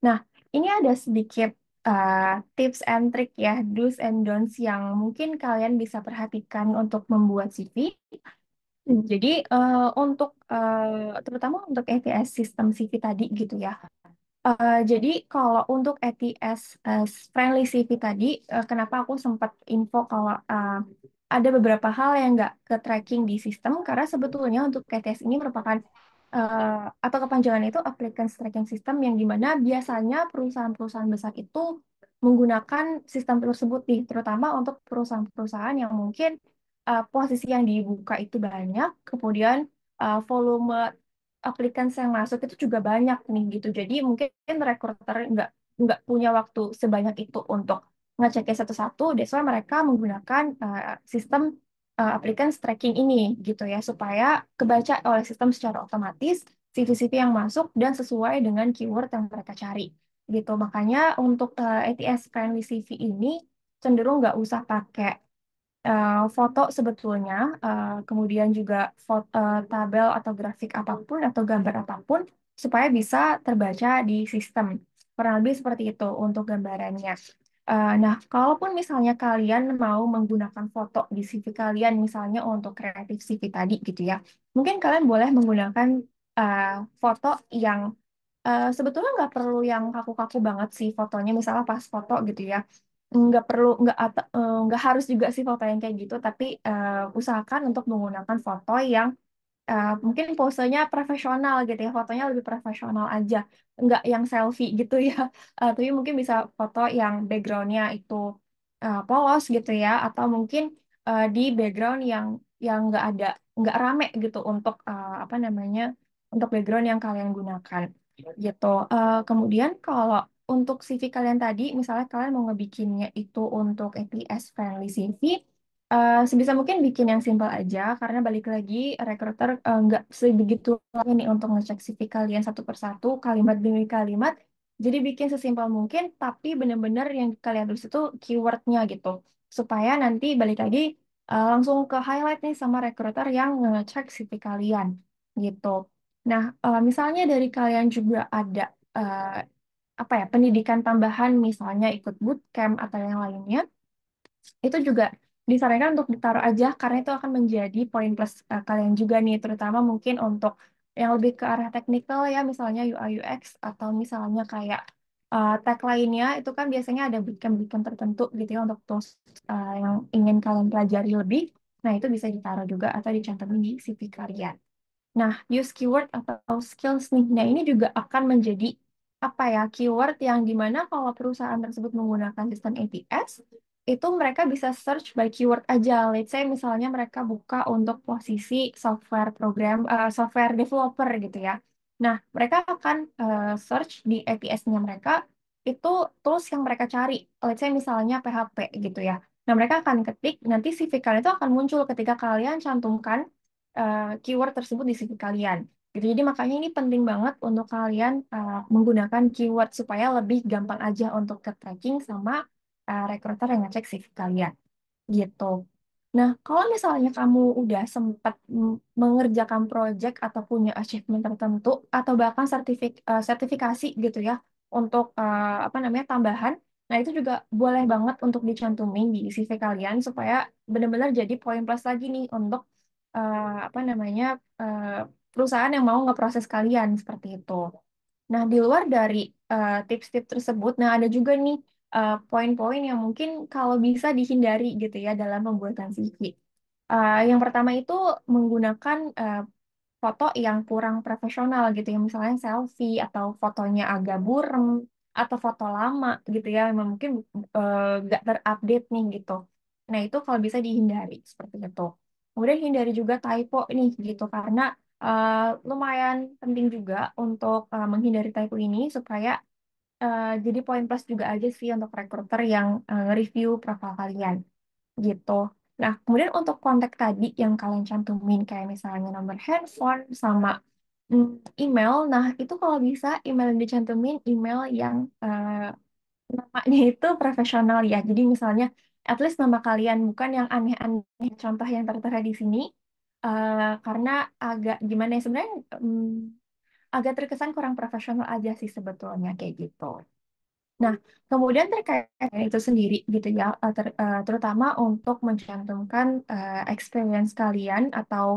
Nah, ini ada sedikit uh, tips and trick ya, do's and don'ts yang mungkin kalian bisa perhatikan untuk membuat CV. Jadi uh, untuk uh, terutama untuk ATS sistem CV tadi gitu ya. Uh, jadi kalau untuk ATS uh, friendly CV tadi, uh, kenapa aku sempat info kalau uh, ada beberapa hal yang nggak ke tracking di sistem karena sebetulnya untuk ATS ini merupakan uh, atau kepanjangan itu applicant tracking system yang dimana biasanya perusahaan-perusahaan besar itu menggunakan sistem tersebut nih, terutama untuk perusahaan-perusahaan yang mungkin uh, posisi yang dibuka itu banyak, kemudian uh, volume applicants yang masuk itu juga banyak nih gitu. Jadi mungkin rekruter nggak nggak punya waktu sebanyak itu untuk ngeceknya satu-satu, that's why mereka menggunakan uh, sistem uh, eh, applicants tracking ini gitu ya supaya kebaca oleh sistem secara otomatis CV-CV yang masuk dan sesuai dengan keyword yang mereka cari gitu. Makanya untuk uh, eh, ATS friendly CV ini cenderung nggak usah pakai uh, foto sebetulnya, uh, kemudian juga foto, uh, tabel atau grafik apapun atau gambar apapun supaya bisa terbaca di sistem. Kurang lebih seperti itu untuk gambarannya. Eh, nah, kalaupun misalnya kalian mau menggunakan foto di CV kalian, misalnya untuk kreatif CV tadi gitu ya, mungkin kalian boleh menggunakan uh, foto yang uh, sebetulnya nggak perlu yang kaku-kaku banget sih fotonya, misalnya pas foto gitu ya, nggak perlu nggak nggak harus juga sih foto yang kayak gitu, tapi uh, usahakan untuk menggunakan foto yang Eh, mungkin posenya profesional gitu ya, fotonya lebih profesional aja, nggak yang selfie gitu ya, uh, tapi mungkin bisa foto yang backgroundnya itu uh, polos gitu ya, atau mungkin uh, di background yang yang nggak ada nggak rame gitu untuk uh, apa namanya untuk background yang kalian gunakan gitu. Uh, kemudian kalau untuk CV kalian tadi, misalnya kalian mau ngebikinnya itu untuk FPS friendly CV, Uh, sebisa mungkin bikin yang simpel aja, karena balik lagi rekruter, nggak eh, nggak sebegitu nih untuk ngecek CV kalian satu persatu kalimat demi kalimat. Jadi bikin sesimpel mungkin, tapi benar-benar yang kalian tulis itu keywordnya gitu. Supaya nanti balik lagi, uh, langsung ke-highlight nih sama rekruter yang ngecek CV kalian, gitu. Nah, uh, misalnya dari kalian juga ada, uh, apa ya, pendidikan tambahan misalnya ikut bootcamp atau yang lainnya, itu juga disarankan untuk ditaruh aja karena itu akan menjadi poin plus uh, kalian juga nih terutama mungkin untuk yang lebih ke arah teknikal ya misalnya UI UX atau misalnya kayak uh, tag lainnya itu kan biasanya ada beacon-beacon tertentu gitu ya untuk tools uh, yang ingin kalian pelajari lebih nah itu bisa ditaruh juga atau dicantumin di CV kalian nah use keyword atau skills nih nah ini juga akan menjadi apa ya keyword yang dimana kalau perusahaan tersebut menggunakan sistem ATS itu mereka bisa search by keyword aja. Let's say misalnya mereka buka untuk posisi software program, uh, software developer gitu ya. Nah, mereka akan uh, search di aps nya mereka itu tools yang mereka cari. Let's say misalnya PHP gitu ya. Nah, mereka akan ketik, nanti CV kalian itu akan muncul ketika kalian cantumkan uh, keyword tersebut di CV kalian. Gitu. Jadi makanya ini penting banget untuk kalian uh, menggunakan keyword supaya lebih gampang aja untuk ke tracking sama uh, rekruter yang ngecek CV kalian gitu. Nah, kalau misalnya kamu udah sempat mengerjakan project atau punya achievement tertentu atau bahkan sertifik uh, eh, sertifikasi gitu ya untuk uh, apa namanya tambahan, nah itu juga boleh banget untuk dicantumin di CV kalian supaya benar-benar jadi poin plus lagi nih untuk uh, apa namanya uh, perusahaan yang mau ngeproses kalian seperti itu. Nah, di luar dari tips-tips uh, tips -tips tersebut, nah ada juga nih poin eh, poin-poin yang mungkin kalau bisa dihindari gitu ya dalam pembuatan CV. Uh, eh, yang pertama itu menggunakan uh, foto yang kurang profesional gitu ya, misalnya selfie atau fotonya agak buram atau foto lama gitu ya, yang mungkin uh, terupdate nih gitu. Nah itu kalau bisa dihindari seperti itu. Kemudian hindari juga typo nih gitu karena uh, lumayan penting juga untuk uh, menghindari typo ini supaya Eh, jadi poin plus juga aja sih untuk recruiter yang uh, review profil kalian gitu. Nah, kemudian untuk kontak tadi yang kalian cantumin kayak misalnya nomor handphone sama mm, email. Nah, itu kalau bisa email yang dicantumin email yang uh, namanya itu profesional ya. Jadi misalnya at least nama kalian bukan yang aneh-aneh contoh yang tertera di sini. Uh, karena agak gimana ya sebenarnya um, agak terkesan kurang profesional aja sih sebetulnya kayak gitu. Nah, kemudian terkait itu sendiri gitu ya, eh, ter, uh, terutama untuk mencantumkan uh, experience kalian atau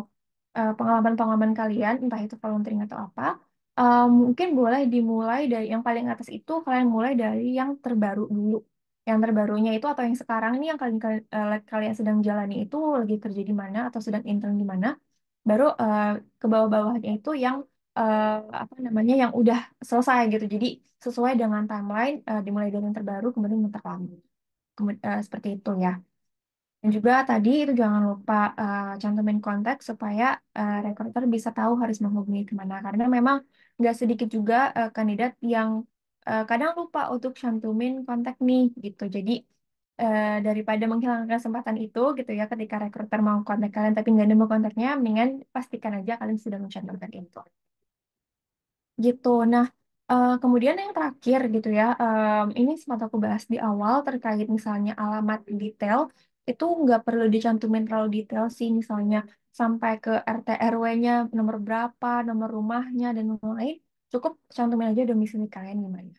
pengalaman pengalaman-pengalaman kalian, entah itu volunteering atau apa, uh, mungkin boleh dimulai dari yang paling atas itu kalian mulai dari yang terbaru dulu. Yang terbarunya itu atau yang sekarang ini yang kalian uh, kalian sedang jalani itu lagi kerja di mana atau sedang intern di mana, baru uh, ke bawah-bawahnya itu yang uh, apa namanya yang udah selesai gitu. Jadi sesuai dengan timeline uh, dimulai dari yang terbaru kemudian yang terlama. Eh, seperti itu ya. Dan juga tadi itu jangan lupa uh, cantumin kontak supaya uh, rekruter bisa tahu harus menghubungi kemana. Karena memang nggak sedikit juga uh, kandidat yang uh, kadang lupa untuk cantumin kontak nih gitu. Jadi uh, daripada menghilangkan kesempatan itu gitu ya ketika rekruter mau kontak kalian tapi nggak nemu kontaknya, mendingan pastikan aja kalian sudah mencantumkan itu. Gitu. Nah, uh, kemudian yang terakhir gitu ya, um, ini sempat aku bahas di awal terkait misalnya alamat detail, itu nggak perlu dicantumin terlalu detail sih, misalnya sampai ke RT RW-nya, nomor berapa, nomor rumahnya, dan lain-lain, cukup cantumin aja domisili kalian gimana.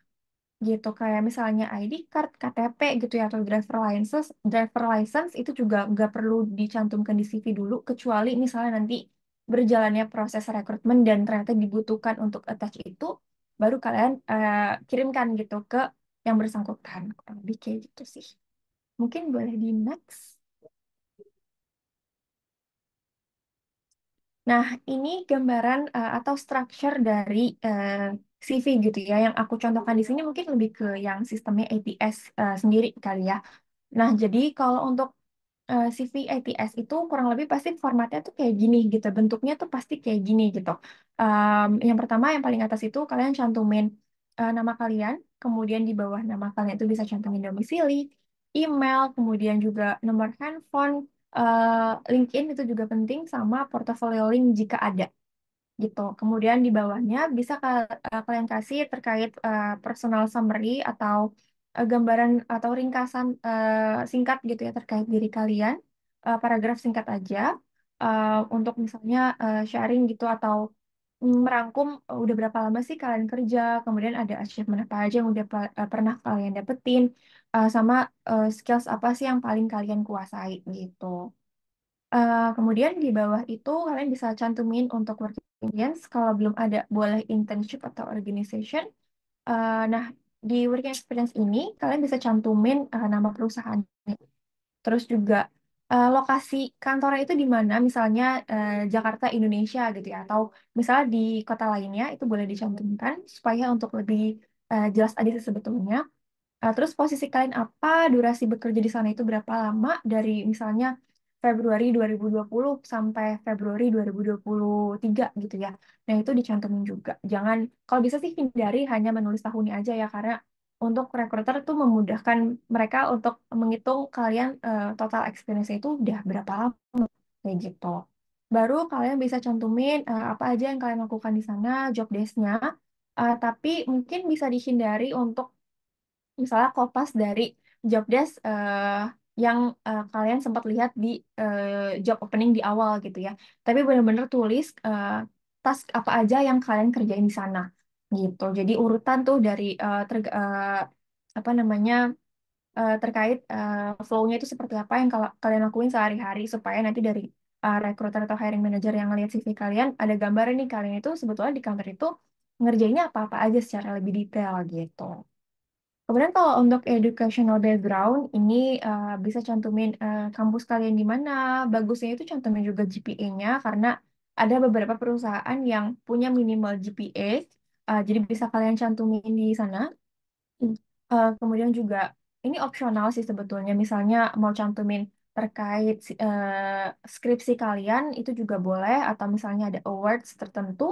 Gitu, kayak misalnya ID card, KTP gitu ya, atau driver license driver license itu juga nggak perlu dicantumkan di CV dulu, kecuali misalnya nanti berjalannya proses rekrutmen dan ternyata dibutuhkan untuk attach itu, baru kalian uh, kirimkan gitu ke yang bersangkutan. Kurang lebih kayak gitu sih. Mungkin boleh di next. Nah, ini gambaran uh, atau structure dari uh, eh, CV gitu ya. Yang aku contohkan di sini mungkin lebih ke yang sistemnya ATS uh, sendiri kali ya. Nah, jadi kalau untuk Eh, CV ATS itu kurang lebih pasti formatnya tuh kayak gini gitu. Bentuknya tuh pasti kayak gini gitu. Um, yang pertama yang paling atas itu kalian cantumin uh, nama kalian, kemudian di bawah nama kalian itu bisa cantumin domisili, email, kemudian juga nomor handphone, uh, LinkedIn itu juga penting sama portfolio link jika ada gitu. Kemudian di bawahnya bisa kalian kasih terkait uh, personal summary atau Eh, gambaran atau ringkasan uh, singkat gitu ya terkait diri kalian, uh, paragraf singkat aja uh, untuk misalnya uh, sharing gitu atau merangkum uh, udah berapa lama sih kalian kerja, kemudian ada achievement apa aja yang udah uh, pernah kalian dapetin, uh, sama uh, skills apa sih yang paling kalian kuasai gitu. Uh, kemudian di bawah itu kalian bisa cantumin untuk working experience kalau belum ada boleh internship atau organization. Uh, nah di working experience ini kalian bisa cantumin uh, nama perusahaan Terus juga uh, lokasi kantornya itu di mana, misalnya uh, Jakarta, Indonesia gitu ya, atau misalnya di kota lainnya itu boleh dicantumkan supaya untuk lebih uh, jelas aja sebetulnya. Uh, terus posisi kalian apa, durasi bekerja di sana itu berapa lama dari misalnya Februari 2020 sampai Februari 2023 gitu ya. Nah, itu dicantumin juga. Jangan kalau bisa sih hindari hanya menulis tahunnya aja ya karena untuk rekruter tuh memudahkan mereka untuk menghitung kalian uh, total experience itu udah berapa lama kayak gitu. Baru kalian bisa cantumin uh, apa aja yang kalian lakukan di sana, job desk Uh, eh, tapi mungkin bisa dihindari untuk misalnya kopas dari job desk uh, yang uh, kalian sempat lihat di uh, job opening di awal gitu ya. Tapi benar-benar tulis uh, task apa aja yang kalian kerjain di sana gitu. Jadi urutan tuh dari uh, ter, uh, apa namanya uh, terkait uh, flow-nya itu seperti apa yang kal kalian lakuin sehari-hari supaya nanti dari uh, recruiter atau hiring manager yang ngelihat CV kalian ada gambaran nih kalian itu sebetulnya di kantor itu ngerjainnya apa-apa aja secara lebih detail gitu. Kemudian kalau untuk educational background ini uh, bisa cantumin uh, kampus kalian di mana, bagusnya itu cantumin juga GPA-nya karena ada beberapa perusahaan yang punya minimal GPA, uh, eh, jadi bisa kalian cantumin di sana. Uh, kemudian juga ini opsional sih sebetulnya, misalnya mau cantumin terkait uh, skripsi kalian itu juga boleh, atau misalnya ada awards tertentu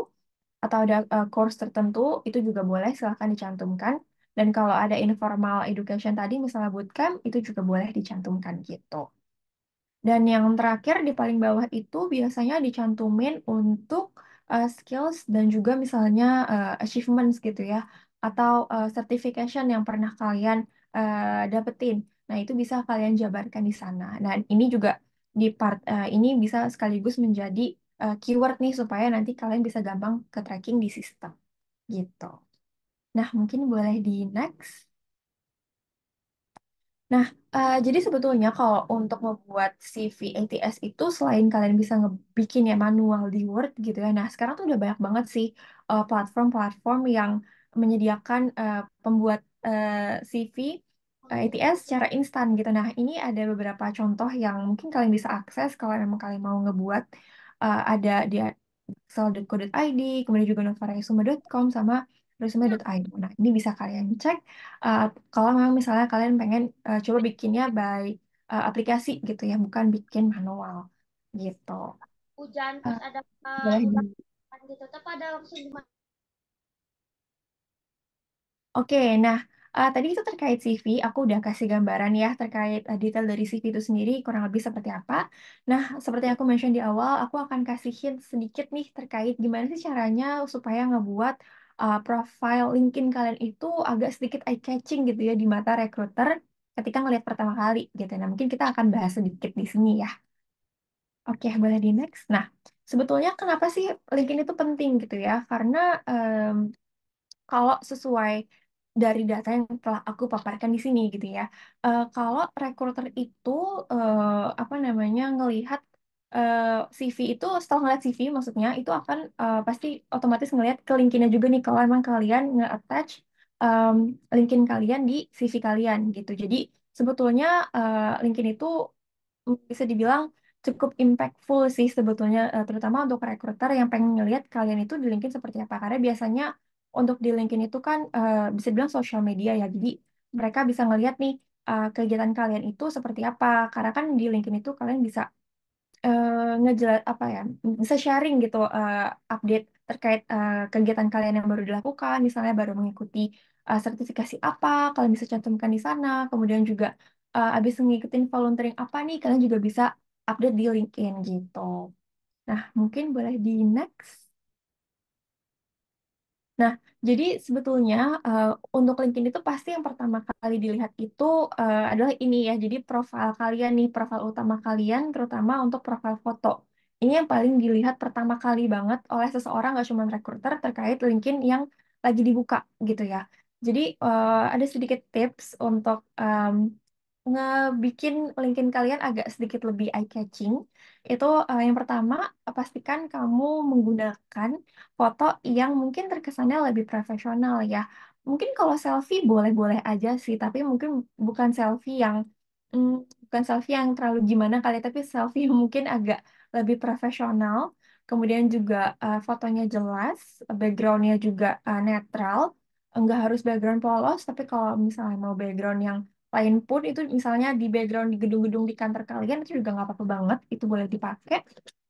atau ada uh, course tertentu itu juga boleh, silahkan dicantumkan. Dan kalau ada informal education tadi, misalnya bootcamp, itu juga boleh dicantumkan gitu. Dan yang terakhir di paling bawah itu biasanya dicantumin untuk uh, skills dan juga misalnya uh, achievements gitu ya, atau uh, certification yang pernah kalian uh, dapetin. Nah, itu bisa kalian jabarkan di sana. Nah, ini juga di part uh, ini bisa sekaligus menjadi uh, keyword nih supaya nanti kalian bisa gampang ke tracking di sistem gitu. Nah, mungkin boleh di next. Nah, uh, jadi sebetulnya kalau untuk membuat CV ATS itu selain kalian bisa ngebikin ya manual di Word gitu ya. Nah, sekarang tuh udah banyak banget sih platform eh, platform-platform yang menyediakan uh, pembuat uh, CV ATS secara instan gitu. Nah, ini ada beberapa contoh yang mungkin kalian bisa akses kalau memang kalian mau ngebuat uh, ada di excel.co.id, kemudian juga novaresume.com sama resume.io. Nah, ini bisa kalian cek uh, kalau memang misalnya kalian pengen uh, coba bikinnya by uh, aplikasi gitu ya, bukan bikin manual gitu. Hujan terus ada uh, boleh gitu, tapi ada langsung Oke, nah uh, tadi itu terkait CV, aku udah kasih gambaran ya terkait uh, detail dari CV itu sendiri kurang lebih seperti apa. Nah, seperti yang aku mention di awal, aku akan kasih hint sedikit nih terkait gimana sih caranya supaya ngebuat uh, profile LinkedIn kalian itu agak sedikit eye catching gitu ya di mata recruiter ketika ngelihat pertama kali gitu. Nah, mungkin kita akan bahas sedikit di sini ya. Oke, boleh di next. Nah, sebetulnya kenapa sih LinkedIn itu penting gitu ya? Karena um, kalau sesuai dari data yang telah aku paparkan di sini gitu ya. Uh, kalau recruiter itu uh, apa namanya ngelihat uh, eh, CV itu setelah ngeliat CV maksudnya itu akan uh, pasti otomatis ngeliat ke LinkedIn-nya juga nih kalau emang kalian nge-attach um, LinkedIn kalian di CV kalian gitu. Jadi sebetulnya uh, eh, LinkedIn itu bisa dibilang cukup impactful sih sebetulnya uh, terutama untuk recruiter yang pengen ngeliat kalian itu di LinkedIn seperti apa karena biasanya untuk di LinkedIn itu kan uh, bisa dibilang social media ya. Jadi mereka bisa ngeliat nih kegiatan kalian itu seperti apa karena kan di LinkedIn itu kalian bisa Eh, ngejel apa ya bisa sharing gitu uh, update terkait uh, kegiatan kalian yang baru dilakukan misalnya baru mengikuti uh, sertifikasi apa kalian bisa cantumkan di sana kemudian juga uh, abis ngikutin volunteering apa nih kalian juga bisa update di LinkedIn gitu nah mungkin boleh di next Nah, jadi sebetulnya, uh, untuk LinkedIn itu pasti yang pertama kali dilihat itu, uh, adalah ini ya, jadi profil kalian nih, profil utama kalian, terutama untuk profil foto. Ini yang paling dilihat pertama kali banget oleh seseorang, nggak cuma recruiter, terkait LinkedIn yang lagi dibuka, gitu ya. Jadi, uh, ada sedikit tips untuk, um, ngebikin LinkedIn kalian agak sedikit lebih eye-catching, itu uh, yang pertama, pastikan kamu menggunakan foto yang mungkin terkesannya lebih profesional ya. Mungkin kalau selfie boleh-boleh aja sih, tapi mungkin bukan selfie yang mm, bukan selfie yang terlalu gimana kali, tapi selfie yang mungkin agak lebih profesional. Kemudian juga uh, fotonya jelas, backgroundnya juga uh, netral, nggak harus background polos, tapi kalau misalnya mau background yang lain pun itu misalnya di background di gedung-gedung di kantor kalian itu juga nggak apa-apa banget itu boleh dipakai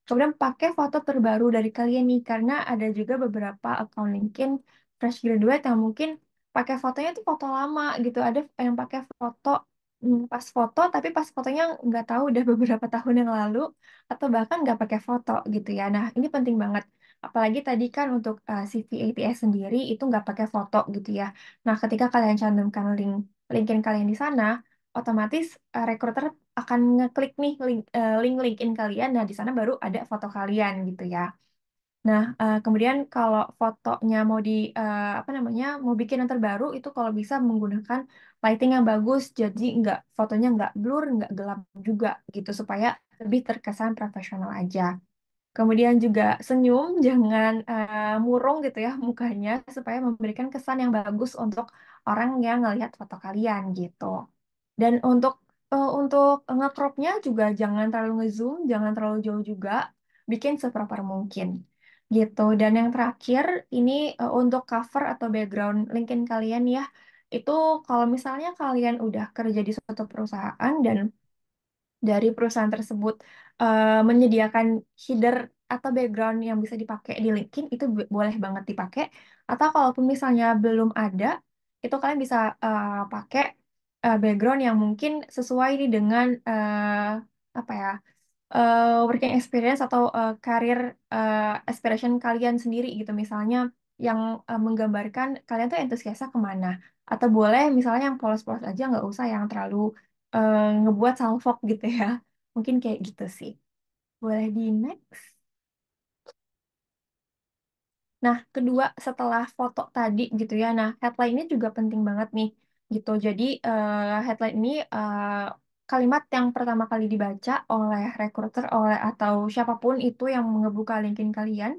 kemudian pakai foto terbaru dari kalian nih karena ada juga beberapa account LinkedIn fresh graduate yang mungkin pakai fotonya itu foto lama gitu ada yang pakai foto hmm, pas foto tapi pas fotonya nggak tahu udah beberapa tahun yang lalu atau bahkan nggak pakai foto gitu ya nah ini penting banget Apalagi tadi kan untuk uh, eh, CV ATS sendiri itu nggak pakai foto gitu ya. Nah, ketika kalian cantumkan link LinkedIn kalian di sana, otomatis uh, eh, recruiter akan ngeklik nih link, uh, link LinkedIn kalian. Nah, di sana baru ada foto kalian gitu ya. Nah, uh, kemudian kalau fotonya mau di uh, apa namanya mau bikin yang terbaru itu kalau bisa menggunakan lighting yang bagus, jadi nggak fotonya nggak blur, nggak gelap juga gitu supaya lebih terkesan profesional aja. Kemudian juga senyum, jangan uh, murung gitu ya mukanya supaya memberikan kesan yang bagus untuk orang yang ngelihat foto kalian gitu. Dan untuk uh, untuk ngecropnya juga jangan terlalu ngezoom, jangan terlalu jauh juga, bikin seproper mungkin gitu. Dan yang terakhir ini uh, untuk cover atau background LinkedIn kalian ya, itu kalau misalnya kalian udah kerja di suatu perusahaan dan dari perusahaan tersebut Eh, menyediakan header atau background yang bisa dipakai di LinkedIn itu boleh banget dipakai atau kalaupun misalnya belum ada itu kalian bisa uh, pakai uh, background yang mungkin sesuai nih dengan uh, apa ya uh, working experience atau uh, karir uh, aspiration kalian sendiri gitu misalnya yang uh, menggambarkan kalian tuh entusiasnya kemana atau boleh misalnya yang polos-polos aja nggak usah yang terlalu uh, ngebuat salvok gitu ya Mungkin kayak gitu sih. Boleh di next. Nah, kedua setelah foto tadi gitu ya. Nah, headline ini juga penting banget nih gitu. Jadi uh, headline ini uh, kalimat yang pertama kali dibaca oleh recruiter oleh atau siapapun itu yang ngebuka LinkedIn kalian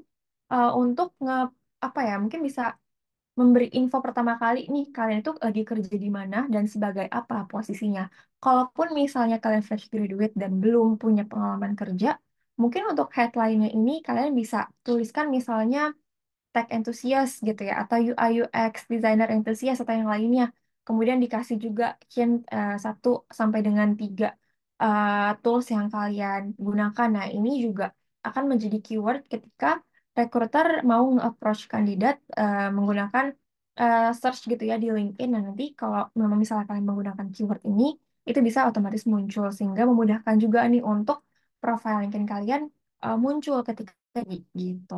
uh, untuk nge apa ya mungkin bisa memberi info pertama kali nih kalian itu lagi kerja di mana dan sebagai apa posisinya. Kalaupun misalnya kalian fresh graduate dan belum punya pengalaman kerja, mungkin untuk headline-nya ini kalian bisa tuliskan misalnya tech enthusiast gitu ya atau UI UX designer enthusiast atau yang lainnya. Kemudian dikasih juga kin eh, satu sampai dengan tiga uh, tools yang kalian gunakan. Nah, ini juga akan menjadi keyword ketika recruiter mau approach kandidat uh, menggunakan uh, search gitu ya di LinkedIn. Nah, nanti kalau memang misalnya kalian menggunakan keyword ini, itu bisa otomatis muncul sehingga memudahkan juga nih untuk profil LinkedIn kalian uh, muncul ketika gitu.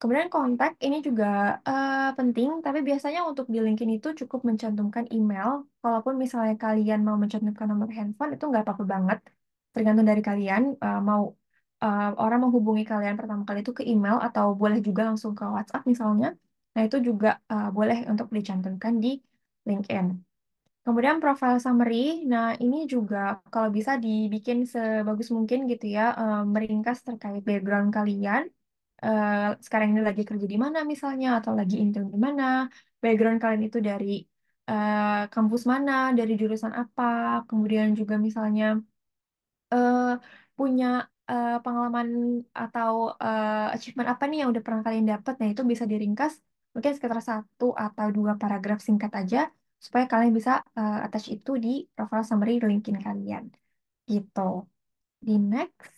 Kemudian kontak ini juga uh, penting, tapi biasanya untuk di LinkedIn itu cukup mencantumkan email. Walaupun misalnya kalian mau mencantumkan nomor handphone itu nggak apa-apa banget, tergantung dari kalian uh, mau uh, orang menghubungi kalian pertama kali itu ke email atau boleh juga langsung ke WhatsApp misalnya. Nah, itu juga uh, boleh untuk dicantumkan di LinkedIn. Kemudian profile summary, nah ini juga kalau bisa dibikin sebagus mungkin gitu ya, uh, meringkas terkait background kalian, uh, sekarang ini lagi kerja di mana misalnya, atau lagi intern di mana, background kalian itu dari uh, kampus mana, dari jurusan apa, kemudian juga misalnya uh, punya uh, pengalaman atau uh, achievement apa nih yang udah pernah kalian dapat. Nah, itu bisa diringkas mungkin sekitar satu atau dua paragraf singkat aja supaya kalian bisa uh, attach itu di profile summary LinkedIn kalian. Gitu. Di next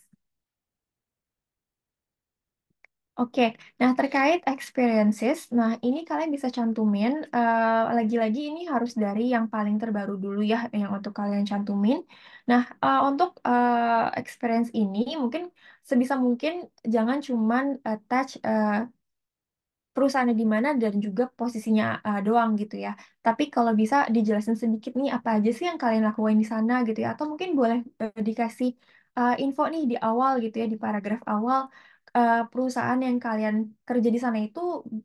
Oke, nah terkait experiences, nah ini kalian bisa cantumin, lagi eh, lagi-lagi ini harus dari yang paling terbaru dulu ya, yang untuk kalian cantumin. Nah, uh, untuk uh, experience ini mungkin sebisa mungkin jangan cuman attach uh, perusahaannya di mana dan juga posisinya uh, doang gitu ya. Tapi kalau bisa dijelasin sedikit nih apa aja sih yang kalian lakuin di sana gitu ya, atau mungkin boleh uh, dikasih uh, info nih di awal gitu ya, di paragraf awal uh, perusahaan yang kalian kerja di sana itu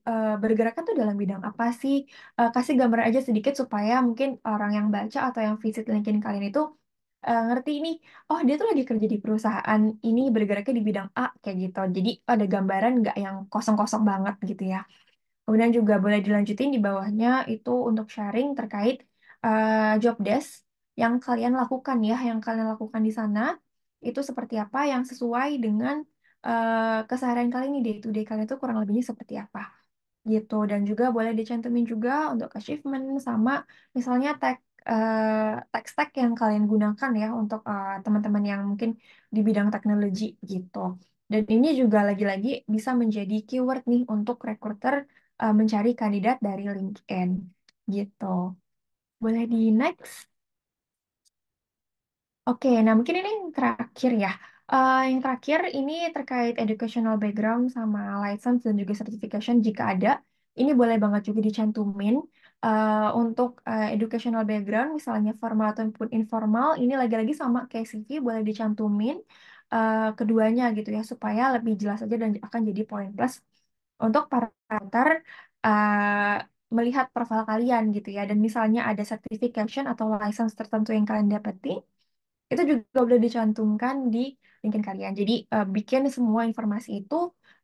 uh, eh, bergeraknya tuh dalam bidang apa sih? Uh, kasih gambar aja sedikit supaya mungkin orang yang baca atau yang visit LinkedIn kalian itu uh, ngerti ini, oh dia tuh lagi kerja di perusahaan ini bergeraknya di bidang A kayak gitu. Jadi ada gambaran nggak yang kosong-kosong banget gitu ya. Kemudian juga boleh dilanjutin di bawahnya itu untuk sharing terkait uh, job desk yang kalian lakukan ya, yang kalian lakukan di sana itu seperti apa yang sesuai dengan Eh, keseharian kalian nih day to day kalian tuh kurang lebihnya seperti apa gitu dan juga boleh dicantumin juga untuk achievement sama misalnya tag eh, tag-tag yang kalian gunakan ya untuk eh, teman-teman yang mungkin di bidang teknologi gitu dan ini juga lagi-lagi bisa menjadi keyword nih untuk recruiter uh, mencari kandidat dari LinkedIn gitu boleh di next Oke, nah mungkin ini yang terakhir ya. Uh, yang terakhir ini terkait educational background sama license dan juga certification jika ada, ini boleh banget juga dicantumin, Uh, untuk, uh, educational background misalnya formal ataupun informal ini lagi-lagi sama kayak CV boleh dicantumin, uh, keduanya gitu ya supaya lebih jelas aja dan akan jadi poin plus untuk para recruiter, uh, melihat profil kalian gitu ya dan misalnya ada certification atau license tertentu yang kalian dapetin itu juga sudah dicantumkan di LinkedIn kalian. Jadi uh, bikin semua informasi itu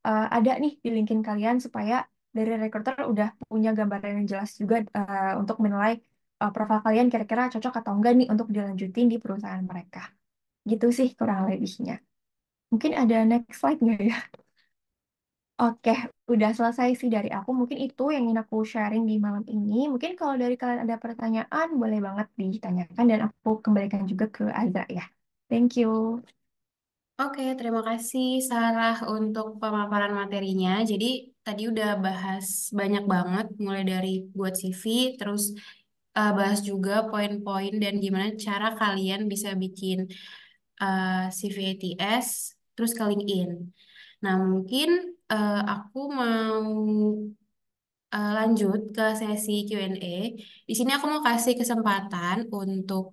uh, ada nih di LinkedIn kalian supaya dari recruiter udah punya gambaran yang jelas juga uh, untuk menilai uh, profil kalian kira-kira cocok atau enggak nih untuk dilanjutin di perusahaan mereka. Gitu sih kurang lebihnya. Mungkin ada next slide nggak ya? Oke, udah selesai sih dari aku. Mungkin itu yang ingin aku sharing di malam ini. Mungkin kalau dari kalian ada pertanyaan, boleh banget ditanyakan dan aku kembalikan juga ke Azra ya. Thank you. Oke, terima kasih Sarah untuk pemaparan materinya. Jadi tadi udah bahas banyak banget, mulai dari buat CV, terus uh, bahas juga poin-poin dan gimana cara kalian bisa bikin uh, eh, CV ATS, terus ke LinkedIn. Nah, mungkin eh, aku mau uh, lanjut ke sesi Q&A. Di sini aku mau kasih kesempatan untuk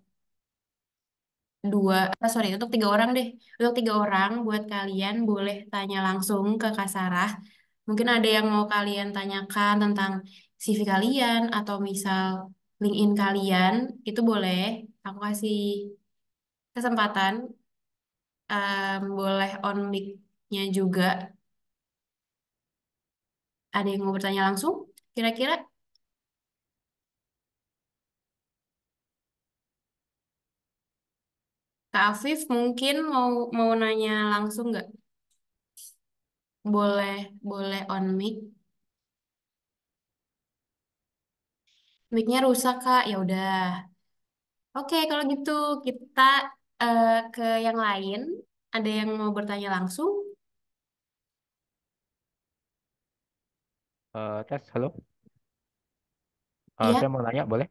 dua, eh, sorry, untuk tiga orang deh. Untuk tiga orang, buat kalian boleh tanya langsung ke Kak Sarah. Mungkin ada yang mau kalian tanyakan tentang CV kalian atau misal LinkedIn kalian, itu boleh. Aku kasih kesempatan, Um, boleh on mic-nya juga. Ada yang mau bertanya langsung? Kira-kira Kak Afif mungkin mau mau nanya langsung nggak? Boleh, boleh on mic. Mic-nya rusak, Kak. Ya udah. Oke, kalau gitu kita uh, ke yang lain. Ada yang mau bertanya langsung? Eh, tes, halo. Uh, Iya, saya mau nanya, boleh?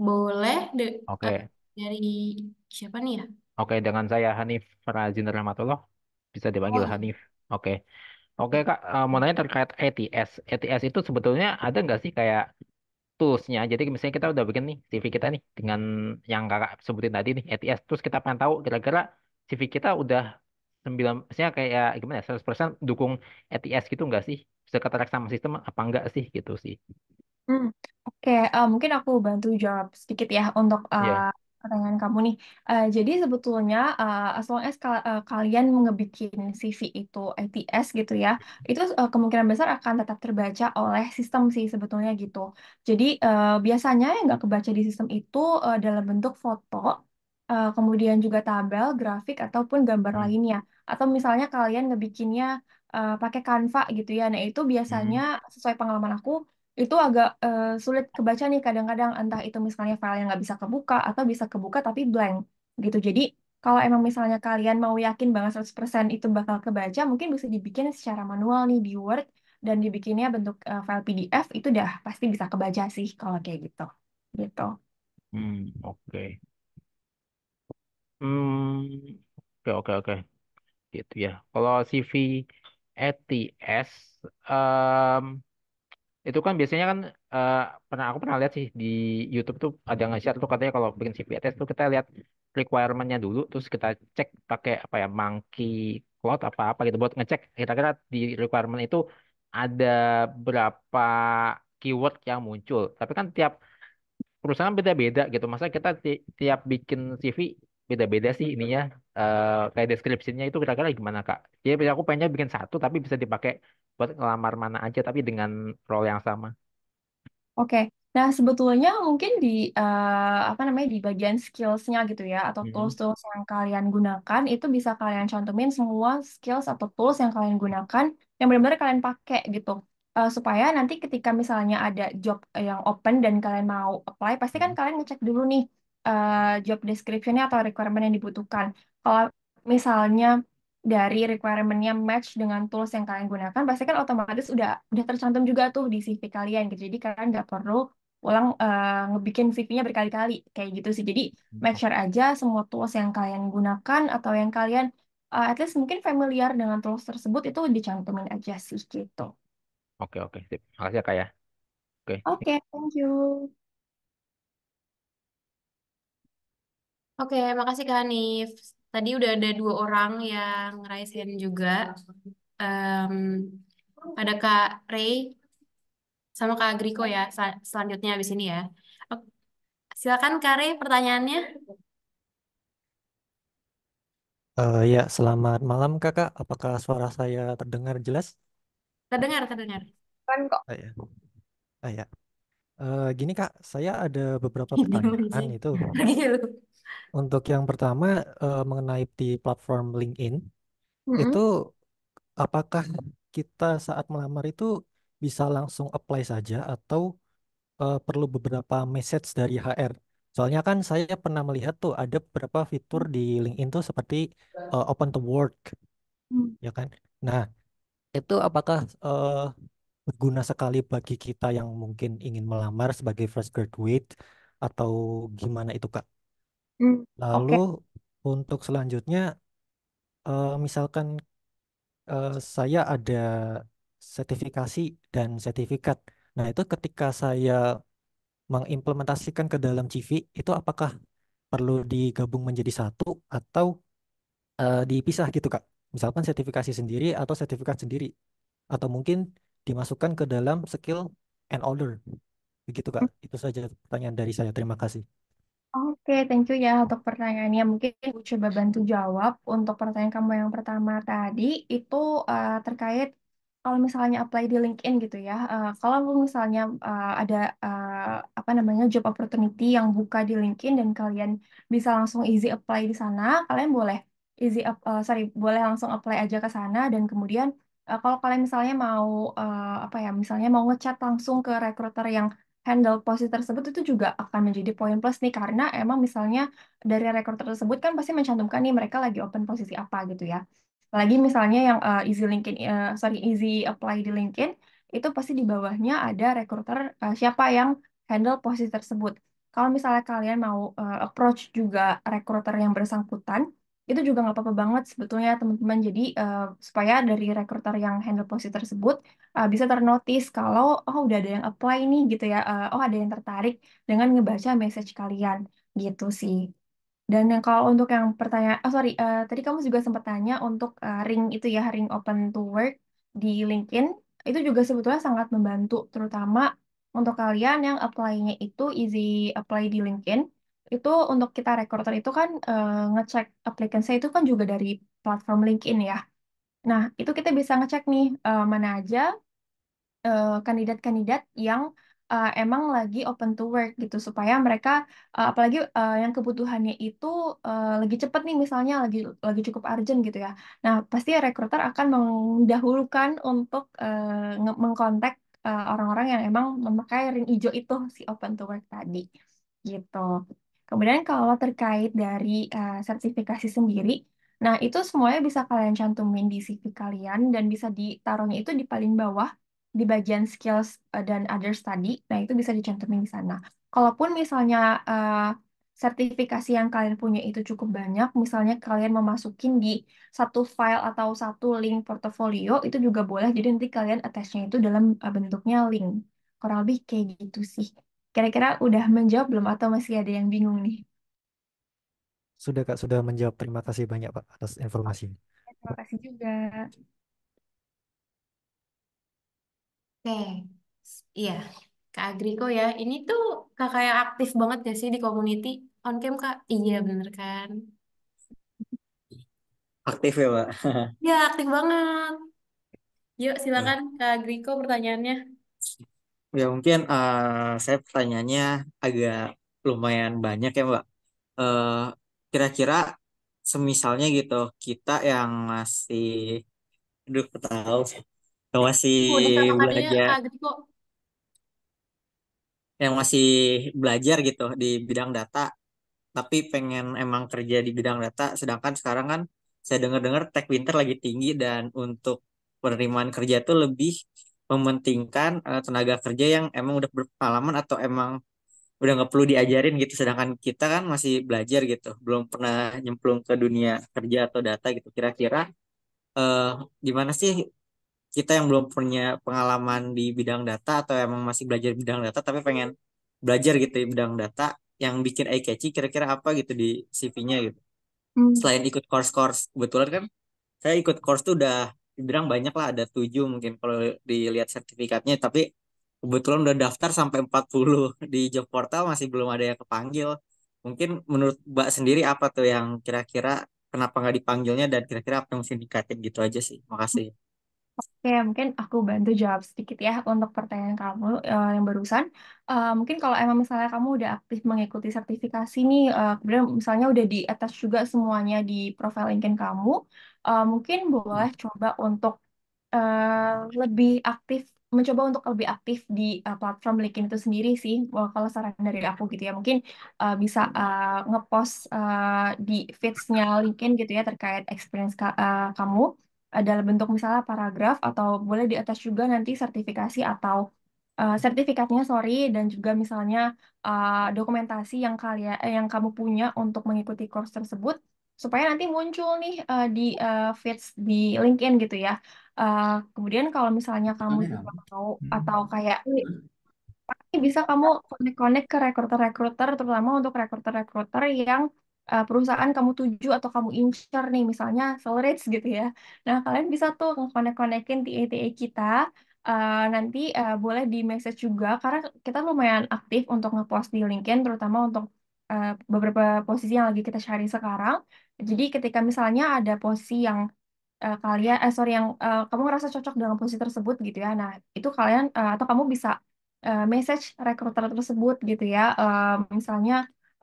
boleh. De Oke, dari siapa nih ya? oke dengan saya Hanif Razin Rahmatullah, bisa dipanggil Oh, Hanif. Oke, oke Kak, Uh, mau nanya terkait ATS. E ATS e itu sebetulnya ada nggak sih kayak toolsnya? Jadi misalnya kita udah bikin nih CV kita nih dengan yang Kakak sebutin tadi nih ATS, e terus kita pengen tahu kira-kira CV kita udah 9, maksudnya kayak gimana ya, 100% dukung ATS gitu nggak sih? bisa ketarik sama sistem apa enggak sih gitu sih. Hmm, Oke, okay. uh, eh, mungkin aku bantu jawab sedikit ya untuk uh, eh, yeah. pertanyaan kamu nih. Uh, jadi sebetulnya uh, as long as kal uh, kalian ngebikin CV itu ITS gitu ya, itu uh, kemungkinan besar akan tetap terbaca oleh sistem sih sebetulnya gitu. Jadi uh, biasanya yang nggak kebaca di sistem itu uh, dalam bentuk foto, uh, kemudian juga tabel, grafik ataupun gambar hmm. lainnya. Atau misalnya kalian ngebikinnya uh, pakai Canva gitu ya. Nah, itu biasanya hmm. sesuai pengalaman aku itu agak uh, sulit kebaca nih kadang-kadang entah itu misalnya file yang nggak bisa kebuka atau bisa kebuka tapi blank gitu. Jadi kalau emang misalnya kalian mau yakin banget 100% itu bakal kebaca, mungkin bisa dibikin secara manual nih di Word dan dibikinnya bentuk uh, file PDF itu udah pasti bisa kebaca sih kalau kayak gitu. Gitu. Hmm, oke. Hmm, oke oke oke. Gitu ya. Kalau CV ETS um, itu kan biasanya kan uh, pernah aku pernah lihat sih di YouTube tuh ada nge-share tuh katanya kalau bikin CV ETS tuh kita lihat requirement-nya dulu terus kita cek pakai apa ya monkey plot apa apa gitu buat ngecek kira-kira di requirement itu ada berapa keyword yang muncul tapi kan tiap perusahaan beda-beda gitu masa kita ti tiap bikin CV beda-beda sih ininya uh, kayak deskripsinya itu kira-kira gimana kak? Jadi ya, aku pengennya bikin satu tapi bisa dipakai buat ngelamar mana aja tapi dengan role yang sama. Oke, nah sebetulnya mungkin di uh, apa namanya di bagian skillsnya gitu ya atau mm-hmm. tools-tools yang kalian gunakan itu bisa kalian cantumin semua skills atau tools yang kalian gunakan yang benar-benar kalian pakai gitu uh, supaya nanti ketika misalnya ada job yang open dan kalian mau apply, pasti kan mm-hmm. kalian ngecek dulu nih uh, job description-nya atau requirement yang dibutuhkan. Kalau misalnya dari requirement-nya match dengan tools yang kalian gunakan, pasti kan otomatis udah udah tercantum juga tuh di CV kalian. Gitu. Jadi kalian nggak perlu ulang uh, ngebikin CV-nya berkali-kali kayak gitu sih. Jadi hmm. make sure aja semua tools yang kalian gunakan atau yang kalian uh, at least mungkin familiar dengan tools tersebut itu dicantumin aja sih gitu. Oke, oke, sip. Makasih ya, Kak ya. Oke. Okay. Oke, okay, thank you. Oke, makasih Kak Hanif. Tadi udah ada dua orang yang raise hand juga. Um, ada Kak Ray sama Kak Agriko ya, sel- selanjutnya habis ini ya. Okay. Silakan Kak Ray pertanyaannya. Eh, ya, selamat malam kakak. Apakah suara saya terdengar jelas? Terdengar, terdengar. Kan kok. Ah, ya. Uh, ya. Eh, gini kak, saya ada beberapa pertanyaan itu. Untuk yang pertama uh, mengenai di platform LinkedIn itu hmm itu apakah kita saat melamar itu bisa langsung apply saja atau uh, perlu beberapa message dari HR? Soalnya kan saya pernah melihat tuh ada beberapa fitur di LinkedIn tuh seperti uh, open to work, Mm. ya kan? Nah, itu apakah eh, berguna sekali bagi kita yang mungkin ingin melamar sebagai fresh graduate atau gimana itu, Kak? Lalu untuk selanjutnya, uh, misalkan uh, saya ada sertifikasi dan sertifikat. Nah, itu ketika saya mengimplementasikan ke dalam CV, itu apakah perlu digabung menjadi satu atau uh, dipisah gitu, Kak? Misalkan sertifikasi sendiri atau sertifikat sendiri. Atau mungkin dimasukkan ke dalam skill and order. Begitu, Kak. Hmm. Itu saja pertanyaan dari saya. Terima kasih. Oke, thank you ya untuk pertanyaannya. Mungkin aku coba bantu jawab untuk pertanyaan kamu yang pertama tadi itu uh, terkait kalau misalnya apply di LinkedIn gitu ya. Uh, kalau misalnya uh, ada uh, apa namanya job opportunity yang buka di LinkedIn dan kalian bisa langsung easy apply di sana, kalian boleh easy up, eh, sorry, boleh langsung apply aja ke sana dan kemudian uh, kalau kalian misalnya mau eh, apa ya, misalnya mau ngechat langsung ke recruiter yang handle posisi tersebut itu juga akan menjadi poin plus nih karena emang misalnya dari rekruter tersebut kan pasti mencantumkan nih mereka lagi open posisi apa gitu ya. Lagi misalnya yang uh, easy LinkedIn uh, eh, sorry easy apply di LinkedIn itu pasti di bawahnya ada rekruter uh, siapa yang handle posisi tersebut. Kalau misalnya kalian mau uh, approach juga rekruter yang bersangkutan, itu juga nggak apa-apa banget sebetulnya teman-teman. Jadi uh, supaya dari rekruter yang handle posisi tersebut uh, bisa ternotis kalau oh udah ada yang apply nih gitu ya, uh, oh ada yang tertarik dengan ngebaca message kalian gitu sih. Dan yang kalau untuk yang pertanyaan, oh sorry, uh, tadi kamu juga sempat tanya untuk uh, ring itu ya, ring open to work di LinkedIn itu juga sebetulnya sangat membantu, terutama untuk kalian yang apply-nya itu easy apply di LinkedIn itu untuk kita recruiter itu kan eh, ngecek aplikasi itu kan juga dari platform LinkedIn ya. Nah, itu kita bisa ngecek nih eh, mana aja kandidat eh, kandidat-kandidat yang eh, emang lagi open to work gitu supaya mereka apalagi yang kebutuhannya itu lagi cepet nih misalnya lagi lagi cukup urgent gitu ya. Nah, pasti recruiter akan mendahulukan untuk eh, mengkontak orang-orang yang emang memakai ring hijau itu si open to work tadi gitu. Kemudian kalau terkait dari uh, sertifikasi sendiri, nah itu semuanya bisa kalian cantumin di CV kalian dan bisa ditaruhnya itu di paling bawah di bagian skills uh, dan other study. Nah itu bisa dicantumin di sana. Kalaupun misalnya uh, sertifikasi yang kalian punya itu cukup banyak, misalnya kalian memasukin di satu file atau satu link portfolio itu juga boleh. Jadi nanti kalian attachnya itu dalam bentuknya link. Kurang lebih kayak gitu sih. Kira-kira udah menjawab belum atau masih ada yang bingung nih? Sudah Kak, sudah menjawab. Terima kasih banyak Pak atas informasi. Ya, terima kasih juga. Oke, iya. Kak Agriko ya, ini tuh kakak yang aktif banget ya sih di community? On cam kak? Iya bener kan? Aktif ya, Pak. Iya aktif banget. Yuk silakan Kak Agriko pertanyaannya. Ya mungkin uh, saya pertanyaannya agak lumayan banyak ya Mbak. Eh, kira-kira semisalnya gitu kita yang masih, aduh tahu, yang masih Oh, belajar, yang masih belajar gitu di bidang data, tapi pengen emang kerja di bidang data. Sedangkan sekarang kan saya dengar-dengar tech winter lagi tinggi dan untuk penerimaan kerja tuh lebih mementingkan uh, tenaga kerja yang emang udah berpengalaman atau emang udah nggak perlu diajarin gitu sedangkan kita kan masih belajar gitu belum pernah nyemplung ke dunia kerja atau data gitu kira-kira uh, gimana sih kita yang belum punya pengalaman di bidang data atau emang masih belajar bidang data tapi pengen belajar gitu di bidang data yang bikin eye catchy kira-kira apa gitu di CV-nya gitu hmm. selain ikut course-course kebetulan kan saya ikut course tuh udah dibilang banyak lah ada tujuh mungkin kalau dilihat sertifikatnya tapi kebetulan udah daftar sampai 40 di job portal masih belum ada yang kepanggil mungkin menurut Mbak sendiri apa tuh yang kira-kira kenapa nggak dipanggilnya dan kira-kira apa yang mesti dikatin gitu aja sih makasih Oke, mungkin aku bantu jawab sedikit ya untuk pertanyaan kamu uh, yang barusan. Uh, mungkin kalau emang misalnya kamu udah aktif mengikuti sertifikasi nih, uh, kemudian misalnya udah di atas juga semuanya di profil LinkedIn kamu, uh, mungkin boleh coba untuk uh, lebih aktif, mencoba untuk lebih aktif di uh, platform LinkedIn itu sendiri sih. kalau saran dari aku gitu ya, mungkin uh, bisa nge-post uh, di feeds-nya LinkedIn gitu ya terkait experience ka- uh, kamu dalam bentuk misalnya paragraf atau boleh di atas juga nanti sertifikasi atau uh, sertifikatnya sorry dan juga misalnya uh, dokumentasi yang kalian eh, yang kamu punya untuk mengikuti course tersebut supaya nanti muncul nih uh, di uh, feeds di LinkedIn gitu ya. Uh, kemudian kalau misalnya kamu juga tahu mau hmm. atau kayak pasti bisa kamu connect-connect ke rekruter-rekruter terutama untuk rekruter-rekruter yang uh, perusahaan kamu tuju atau kamu incer nih misalnya salaries gitu ya. Nah, kalian bisa tuh ngekonek konekin di ETE kita Uh, nanti uh, boleh di message juga karena kita lumayan aktif untuk ngepost di LinkedIn terutama untuk uh, beberapa posisi yang lagi kita cari sekarang. Jadi ketika misalnya ada posisi yang uh, kalian eh sorry yang uh, kamu ngerasa cocok dengan posisi tersebut gitu ya. Nah, itu kalian uh, atau kamu bisa uh, message recruiter tersebut gitu ya. Uh, misalnya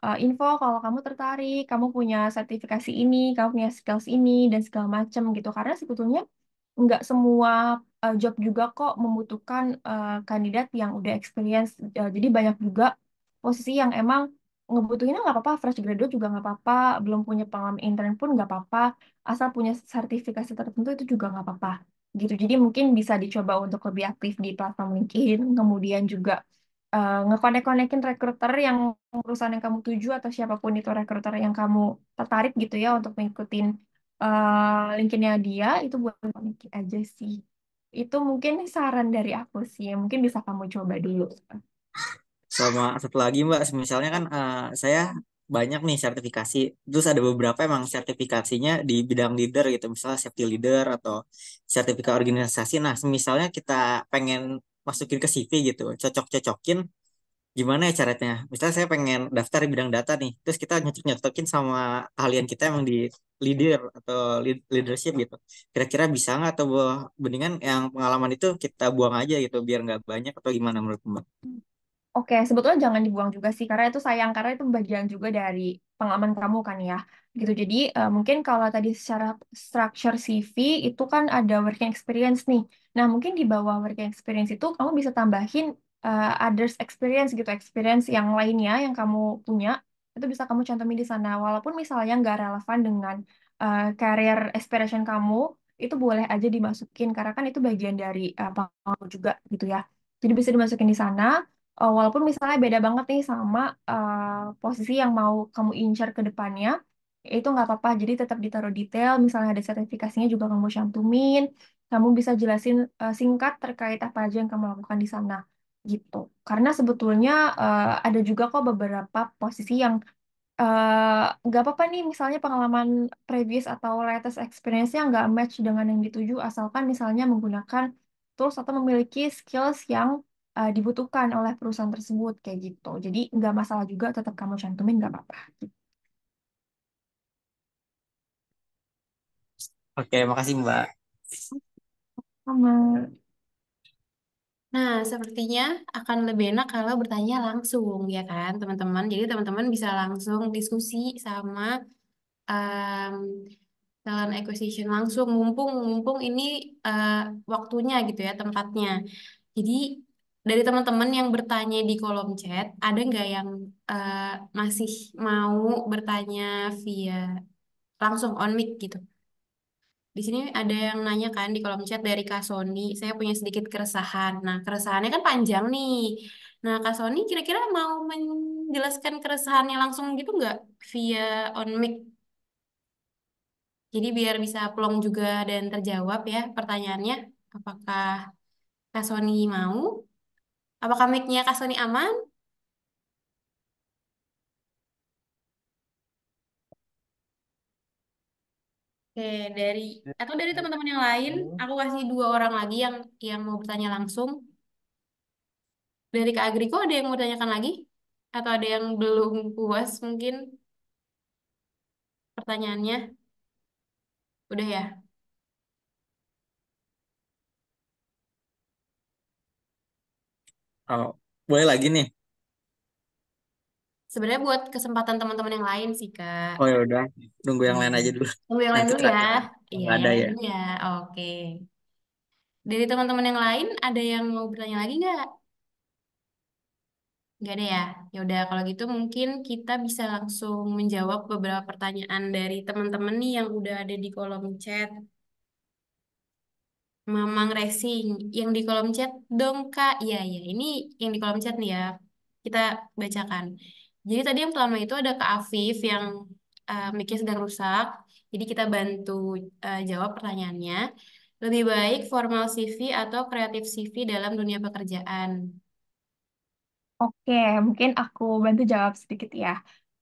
uh, info kalau kamu tertarik, kamu punya sertifikasi ini, kamu punya skills ini, dan segala macam gitu. Karena sebetulnya nggak semua uh, job juga kok membutuhkan uh, kandidat yang udah experience. Uh, jadi banyak juga posisi yang emang ngebutuhinnya nggak apa-apa, fresh graduate juga nggak apa-apa, belum punya pengalaman intern pun nggak apa-apa, asal punya sertifikasi tertentu itu juga nggak apa-apa gitu. Jadi mungkin bisa dicoba untuk lebih aktif di platform LinkedIn, kemudian juga uh, ngekonek-konekin rekruter yang perusahaan yang kamu tuju atau siapapun itu rekruter yang kamu tertarik gitu ya untuk mengikutin uh, eh, linkinnya dia itu buat konekin aja sih itu mungkin saran dari aku sih mungkin bisa kamu coba dulu sama satu lagi mbak misalnya kan uh, saya banyak nih sertifikasi terus ada beberapa emang sertifikasinya di bidang leader gitu misalnya safety leader atau sertifikat organisasi nah misalnya kita pengen masukin ke CV gitu cocok-cocokin gimana ya caranya misalnya saya pengen daftar di bidang data nih terus kita nyocok-nyocokin sama keahlian kita emang di leader atau leadership gitu kira-kira bisa nggak atau mendingan yang pengalaman itu kita buang aja gitu biar nggak banyak atau gimana menurut mbak Oke, sebetulnya jangan dibuang juga sih, karena itu sayang, karena itu bagian juga dari pengalaman kamu kan ya. Gitu, jadi uh, mungkin kalau tadi secara structure CV itu kan ada working experience nih. Nah, mungkin di bawah work experience itu kamu bisa tambahin uh, others experience gitu, experience yang lainnya yang kamu punya, itu bisa kamu cantumin di sana. Walaupun misalnya nggak relevan dengan uh, career aspiration kamu, itu boleh aja dimasukin karena kan itu bagian dari uh, pengalaman juga gitu ya. Jadi bisa dimasukin di sana, uh, walaupun misalnya beda banget nih sama uh, posisi yang mau kamu incar ke depannya, Ya itu nggak apa-apa jadi tetap ditaruh detail misalnya ada sertifikasinya juga kamu cantumin kamu bisa jelasin uh, singkat terkait apa aja yang kamu lakukan di sana gitu karena sebetulnya uh, ada juga kok beberapa posisi yang eh, nggak uh, apa-apa nih misalnya pengalaman previous atau latest experience-nya nggak match dengan yang dituju asalkan misalnya menggunakan tools atau memiliki skills yang uh, dibutuhkan oleh perusahaan tersebut kayak gitu jadi nggak masalah juga tetap kamu cantumin nggak apa-apa gitu. Oke, makasih Mbak. Sama. Nah, sepertinya akan lebih enak kalau bertanya langsung, ya kan, teman-teman? Jadi, teman-teman bisa langsung diskusi sama um, talent acquisition langsung, mumpung-mumpung ini uh, waktunya gitu ya, tempatnya. Jadi, dari teman-teman yang bertanya di kolom chat, ada nggak yang uh, masih mau bertanya via langsung on mic gitu? Di sini ada yang nanya kan di kolom chat dari Kak Sony, saya punya sedikit keresahan. Nah, keresahannya kan panjang nih. Nah, Kak Sony kira-kira mau menjelaskan keresahannya langsung gitu nggak via on mic? Jadi biar bisa plong juga dan terjawab ya pertanyaannya. Apakah Kak Sony mau? Apakah mic-nya Kak Sony aman? Oke, dari atau dari teman-teman yang lain, aku kasih dua orang lagi yang yang mau bertanya langsung. Dari Kak Agriko ada yang mau tanyakan lagi? Atau ada yang belum puas mungkin pertanyaannya? Udah ya? Oh, boleh lagi nih sebenarnya buat kesempatan teman-teman yang lain sih kak. Oh ya udah, tunggu yang lain aja hmm. dulu. Tunggu yang lain dulu ya. Iya. Ada ya. ya. oke. Dari teman-teman yang lain ada yang mau bertanya lagi nggak? Nggak ada ya. Ya udah kalau gitu mungkin kita bisa langsung menjawab beberapa pertanyaan dari teman-teman nih yang udah ada di kolom chat. Mamang Racing yang di kolom chat dong Kak. Iya, iya. Ini yang di kolom chat nih ya. Kita bacakan. Jadi tadi yang pertama itu ada ke Afif yang uh, mikir sedang rusak. Jadi kita bantu uh, jawab pertanyaannya. Lebih baik formal CV atau kreatif CV dalam dunia pekerjaan? Oke, mungkin aku bantu jawab sedikit ya.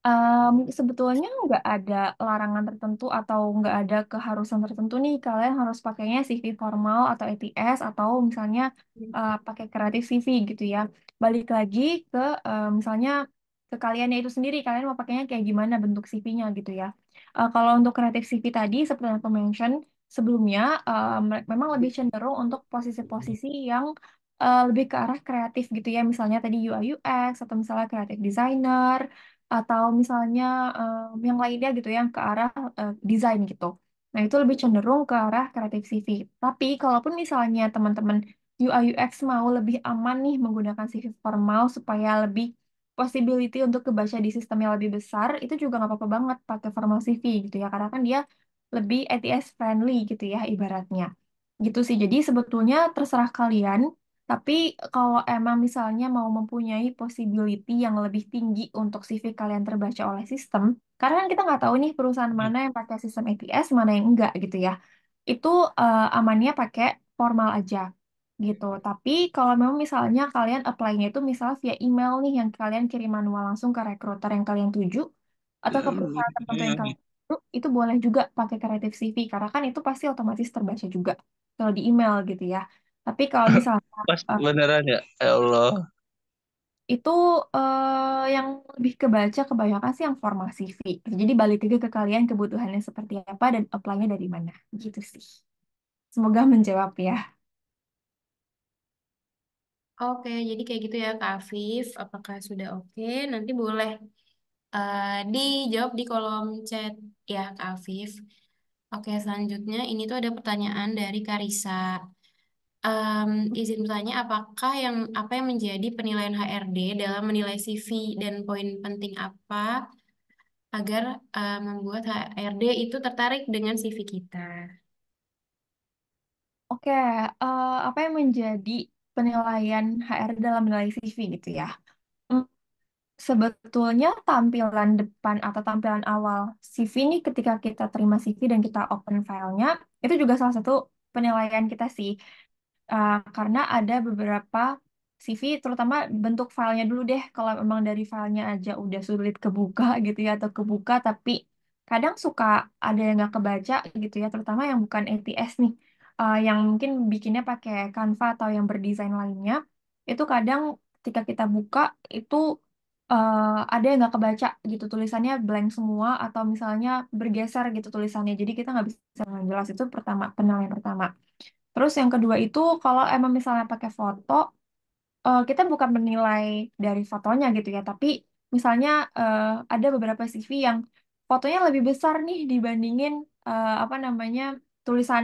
Um, sebetulnya nggak ada larangan tertentu atau nggak ada keharusan tertentu nih kalian harus pakainya CV formal atau ATS e atau misalnya uh, pakai kreatif CV gitu ya. Balik lagi ke uh, misalnya ke kaliannya itu sendiri kalian mau pakainya kayak gimana bentuk CV-nya gitu ya uh, kalau untuk kreatif CV tadi seperti yang aku mention sebelumnya uh, memang lebih cenderung untuk posisi-posisi yang uh, lebih ke arah kreatif gitu ya misalnya tadi UI UX atau misalnya kreatif designer atau misalnya um, yang lainnya gitu yang ke arah uh, desain gitu nah itu lebih cenderung ke arah kreatif CV tapi kalaupun misalnya teman-teman UI UX mau lebih aman nih menggunakan CV formal supaya lebih possibility untuk kebaca di sistem yang lebih besar itu juga nggak apa-apa banget pakai formal CV gitu ya karena kan dia lebih ATS friendly gitu ya ibaratnya gitu sih jadi sebetulnya terserah kalian tapi kalau emang misalnya mau mempunyai possibility yang lebih tinggi untuk CV kalian terbaca oleh sistem karena kan kita nggak tahu nih perusahaan hmm. mana yang pakai sistem ATS mana yang enggak gitu ya itu uh, amannya pakai formal aja gitu. Hmm. Tapi kalau memang misalnya kalian apply-nya itu misalnya via email nih yang kalian kirim manual langsung ke rekruter yang kalian tuju atau ke hmm, perusahaan iya, tertentu iya, yang iya. kalian tuju, itu boleh juga pakai kreatif CV karena kan itu pasti otomatis terbaca juga kalau di email gitu ya. Tapi kalau misalnya Pas eh, beneran ya, ya Allah. Itu uh, yang lebih kebaca kebanyakan sih yang formal CV. Jadi balik lagi ke kalian kebutuhannya seperti apa dan apply-nya dari mana. Gitu sih. Semoga menjawab ya. Oke, jadi kayak gitu ya Kak Afif. Apakah sudah oke? Nanti boleh uh, dijawab di kolom chat ya Kak Afif. Oke, selanjutnya ini tuh ada pertanyaan dari Karisa. Um, izin bertanya, apakah yang apa yang menjadi penilaian HRD dalam menilai CV dan poin penting apa agar uh, membuat HRD itu tertarik dengan CV kita? Oke, uh, apa yang menjadi penilaian HR dalam menilai CV gitu ya. Hmm. Sebetulnya tampilan depan atau tampilan awal CV ini ketika kita terima CV dan kita open filenya, itu juga salah satu penilaian kita sih. Uh, karena ada beberapa CV, terutama bentuk filenya dulu deh, kalau memang dari filenya aja udah sulit kebuka gitu ya, atau kebuka tapi kadang suka ada yang nggak kebaca gitu ya, terutama yang bukan ATS nih uh, yang mungkin bikinnya pakai Canva atau yang berdesain lainnya, itu kadang ketika kita buka itu uh, ada yang nggak kebaca gitu tulisannya blank semua atau misalnya bergeser gitu tulisannya, jadi kita nggak bisa dengan jelas itu pertama penilaian pertama. Terus yang kedua itu kalau emang misalnya pakai foto, uh, kita bukan menilai dari fotonya gitu ya, tapi misalnya uh, ada beberapa CV yang fotonya lebih besar nih dibandingin uh, apa namanya tulisan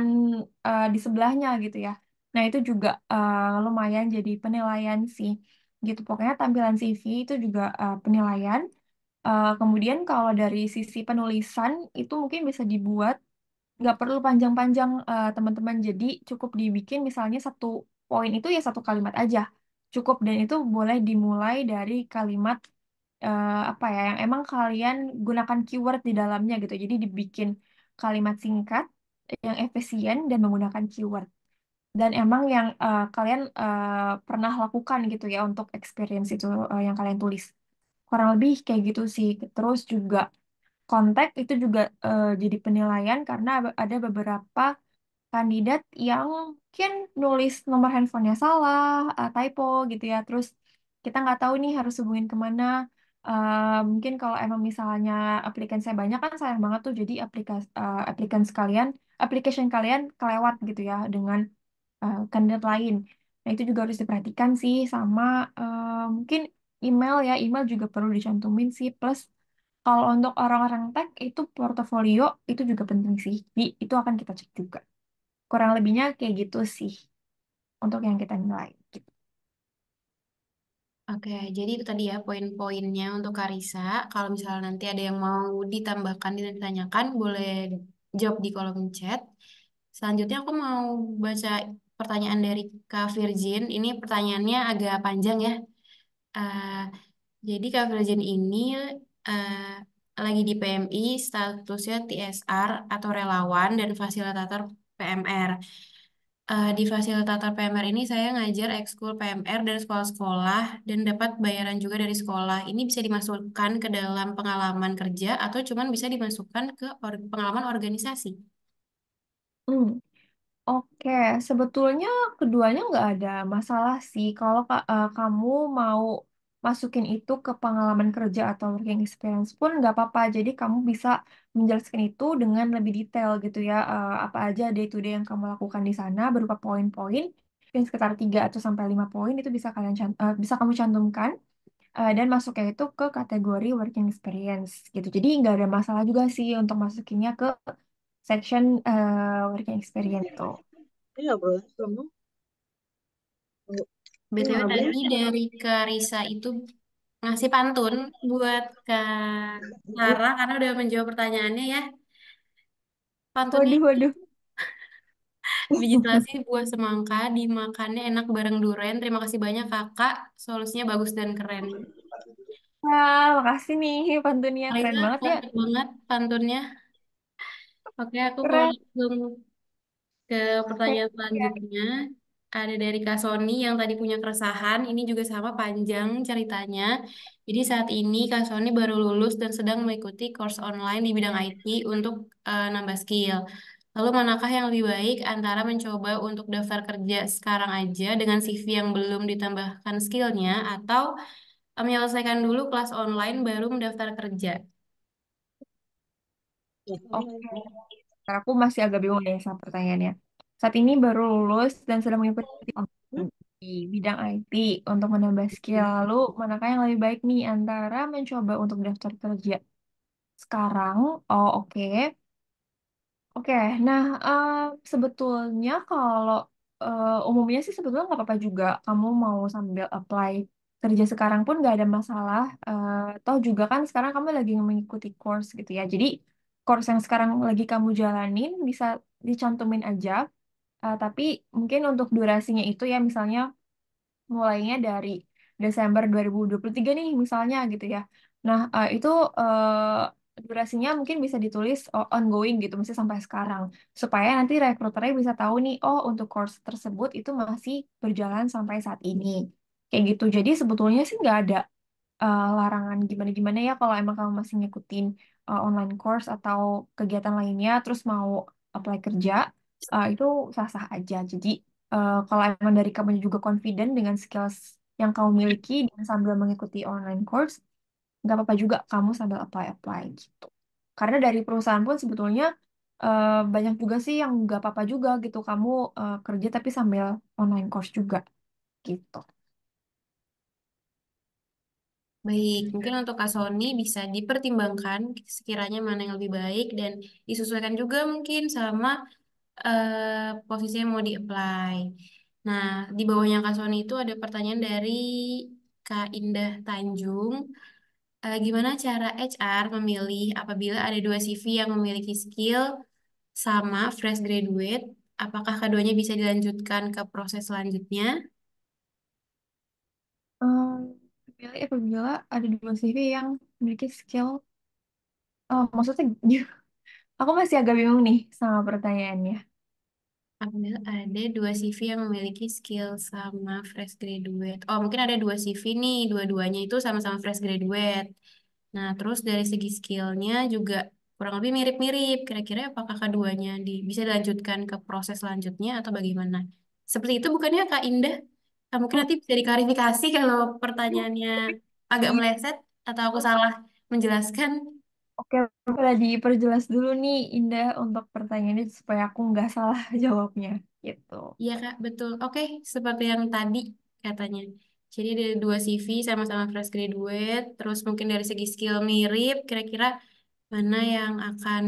uh, di sebelahnya gitu ya. Nah, itu juga uh, lumayan jadi penilaian sih. Gitu pokoknya tampilan CV itu juga uh, penilaian. Uh, kemudian kalau dari sisi penulisan itu mungkin bisa dibuat nggak perlu panjang-panjang uh, teman-teman. Jadi cukup dibikin misalnya satu poin itu ya satu kalimat aja. Cukup dan itu boleh dimulai dari kalimat uh, apa ya yang emang kalian gunakan keyword di dalamnya gitu. Jadi dibikin kalimat singkat yang efisien dan menggunakan keyword. Dan emang yang uh, kalian uh, pernah lakukan gitu ya untuk experience itu uh, yang kalian tulis. Kurang lebih kayak gitu sih. Terus juga kontak itu juga uh, jadi penilaian karena ada beberapa kandidat yang mungkin nulis nomor handphonenya salah, uh, typo gitu ya. Terus kita nggak tahu nih harus hubungin kemana. Uh, mungkin kalau emang misalnya applicant saya banyak kan sayang banget tuh jadi aplikasi uh, eh, kalian kalian application kalian kelewat gitu ya dengan uh, lain. Nah itu juga harus diperhatikan sih sama uh, mungkin email ya email juga perlu dicantumin sih plus kalau untuk orang-orang tech itu portofolio itu juga penting sih di itu akan kita cek juga kurang lebihnya kayak gitu sih untuk yang kita nilai. Oke, jadi itu tadi ya poin-poinnya untuk Karisa. Kalau misalnya nanti ada yang mau ditambahkan, ditanyakan, boleh jawab di kolom chat. Selanjutnya aku mau baca pertanyaan dari Kak Virgin. Ini pertanyaannya agak panjang ya. Uh, jadi Kak Virgin ini uh, lagi di PMI, statusnya TSR atau relawan dan fasilitator PMR. Uh, di fasilitator PMR ini saya ngajar ekskul PMR dari sekolah-sekolah dan dapat bayaran juga dari sekolah. Ini bisa dimasukkan ke dalam pengalaman kerja atau cuman bisa dimasukkan ke or- pengalaman organisasi. Hmm, Oke, sebetulnya keduanya nggak ada masalah sih. Kalau uh, kamu mau masukin itu ke pengalaman kerja atau working experience pun nggak apa-apa. Jadi kamu bisa menjelaskan itu dengan lebih detail gitu ya, uh, apa aja day to day yang kamu lakukan di sana berupa poin-poin yang sekitar 3 atau sampai 5 poin itu bisa kalian uh, bisa kamu cantumkan uh, dan masuknya itu ke kategori working experience gitu. Jadi nggak ada masalah juga sih untuk masukinnya ke section working experience itu. Iya, boleh. Kamu Iya, betul Wah, tadi bener. dari Karisa itu ngasih pantun buat Kak Nara karena udah menjawab pertanyaannya ya. Pantun Waduh, waduh. biji buah semangka dimakannya enak bareng duren. Terima kasih banyak Kakak, solusinya bagus dan keren. Wah, makasih nih pantunnya. Keren banget ya. keren banget pantunnya. Oke, aku Keren. langsung ke pertanyaan iya. selanjutnya ada dari Kak Sony yang tadi punya keresahan, ini juga sama panjang ceritanya. Jadi saat ini Kak Sony baru lulus dan sedang mengikuti course online di bidang IT untuk uh, nambah skill. Lalu manakah yang lebih baik antara mencoba untuk daftar kerja sekarang aja dengan CV yang belum ditambahkan skillnya atau eh, menyelesaikan dulu kelas online baru mendaftar kerja? Oke, okay. aku masih agak bingung ya sama pertanyaannya. Saat ini baru lulus dan sedang mengikuti oh. di bidang IT untuk menambah skill. Hmm. Lalu, manakah yang lebih baik nih antara mencoba untuk daftar kerja sekarang? Oh, oke. Oke, nah uh, sebetulnya kalau uh, umumnya sih sebetulnya nggak apa-apa juga kamu mau sambil apply kerja sekarang pun nggak ada masalah. Uh, toh juga kan sekarang kamu lagi mengikuti course gitu ya. Jadi course yang sekarang lagi kamu jalanin bisa dicantumin aja Uh, tapi mungkin untuk durasinya itu ya misalnya mulainya dari Desember 2023 nih misalnya gitu ya. Nah, uh, itu uh, durasinya mungkin bisa ditulis oh, ongoing gitu, mesti sampai sekarang. Supaya nanti rekruternya bisa tahu nih, oh untuk course tersebut itu masih berjalan sampai saat ini. Kayak gitu. Jadi sebetulnya sih nggak ada uh, larangan gimana-gimana ya kalau emang kamu masih ngikutin uh, online course atau kegiatan lainnya, terus mau apply kerja, uh, itu sah-sah aja. Jadi uh, kalau emang dari kamu juga confident dengan skills yang kamu miliki dan sambil mengikuti online course, nggak apa-apa juga kamu sambil apply-apply gitu. Karena dari perusahaan pun sebetulnya uh, banyak juga sih yang nggak apa-apa juga gitu kamu uh, kerja tapi sambil online course juga gitu. Baik, mungkin untuk Kak Sony bisa dipertimbangkan sekiranya mana yang lebih baik dan disesuaikan juga mungkin sama uh, posisinya mau di-apply. Nah, di bawahnya Kak Sony itu ada pertanyaan dari Kak Indah Tanjung. Uh, gimana cara HR memilih apabila ada dua CV yang memiliki skill sama fresh graduate? Apakah keduanya bisa dilanjutkan ke proses selanjutnya? Um, pilih apabila ada dua CV yang memiliki skill. Oh, maksudnya, aku masih agak bingung nih sama pertanyaannya. Ambil ada dua CV yang memiliki skill sama fresh graduate. Oh, mungkin ada dua CV nih, dua-duanya itu sama-sama fresh graduate. Nah, terus dari segi skillnya juga kurang lebih mirip-mirip. Kira-kira apakah keduanya di, bisa dilanjutkan ke proses selanjutnya atau bagaimana? Seperti itu bukannya Kak Indah? Nah, mungkin nanti bisa diklarifikasi kalau pertanyaannya agak meleset atau aku salah menjelaskan. Oke, boleh diperjelas dulu nih Indah untuk pertanyaan ini supaya aku nggak salah jawabnya gitu. Iya Kak, betul. Oke, seperti yang tadi katanya. Jadi ada dua CV sama-sama fresh graduate, terus mungkin dari segi skill mirip, kira-kira mana yang akan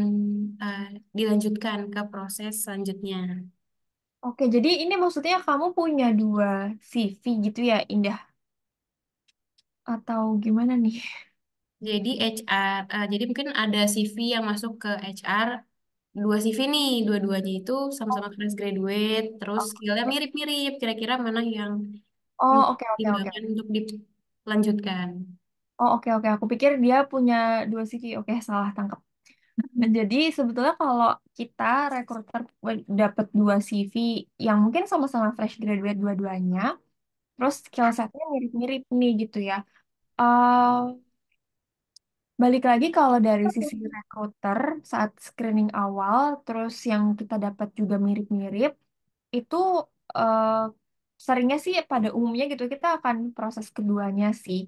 uh, dilanjutkan ke proses selanjutnya? Oke, jadi ini maksudnya kamu punya dua CV gitu ya, Indah? Atau gimana nih? Jadi HR, uh, eh, jadi mungkin ada CV yang masuk ke HR, dua CV nih, dua-duanya itu sama-sama oh. fresh graduate, terus oh. skillnya mirip-mirip, kira-kira mana yang Oh, oke, oke, oke. untuk dilanjutkan. Oh, oke, oke. Aku pikir dia punya dua CV. Oke, salah tangkap. Nah, Jadi sebetulnya kalau kita recruiter dapat dua CV yang mungkin sama-sama fresh graduate dua-duanya, terus skill setnya mirip-mirip nih gitu ya. Uh, Balik lagi kalau dari sisi recruiter saat screening awal, terus yang kita dapat juga mirip-mirip, itu eh, seringnya sih pada umumnya gitu kita akan proses keduanya sih.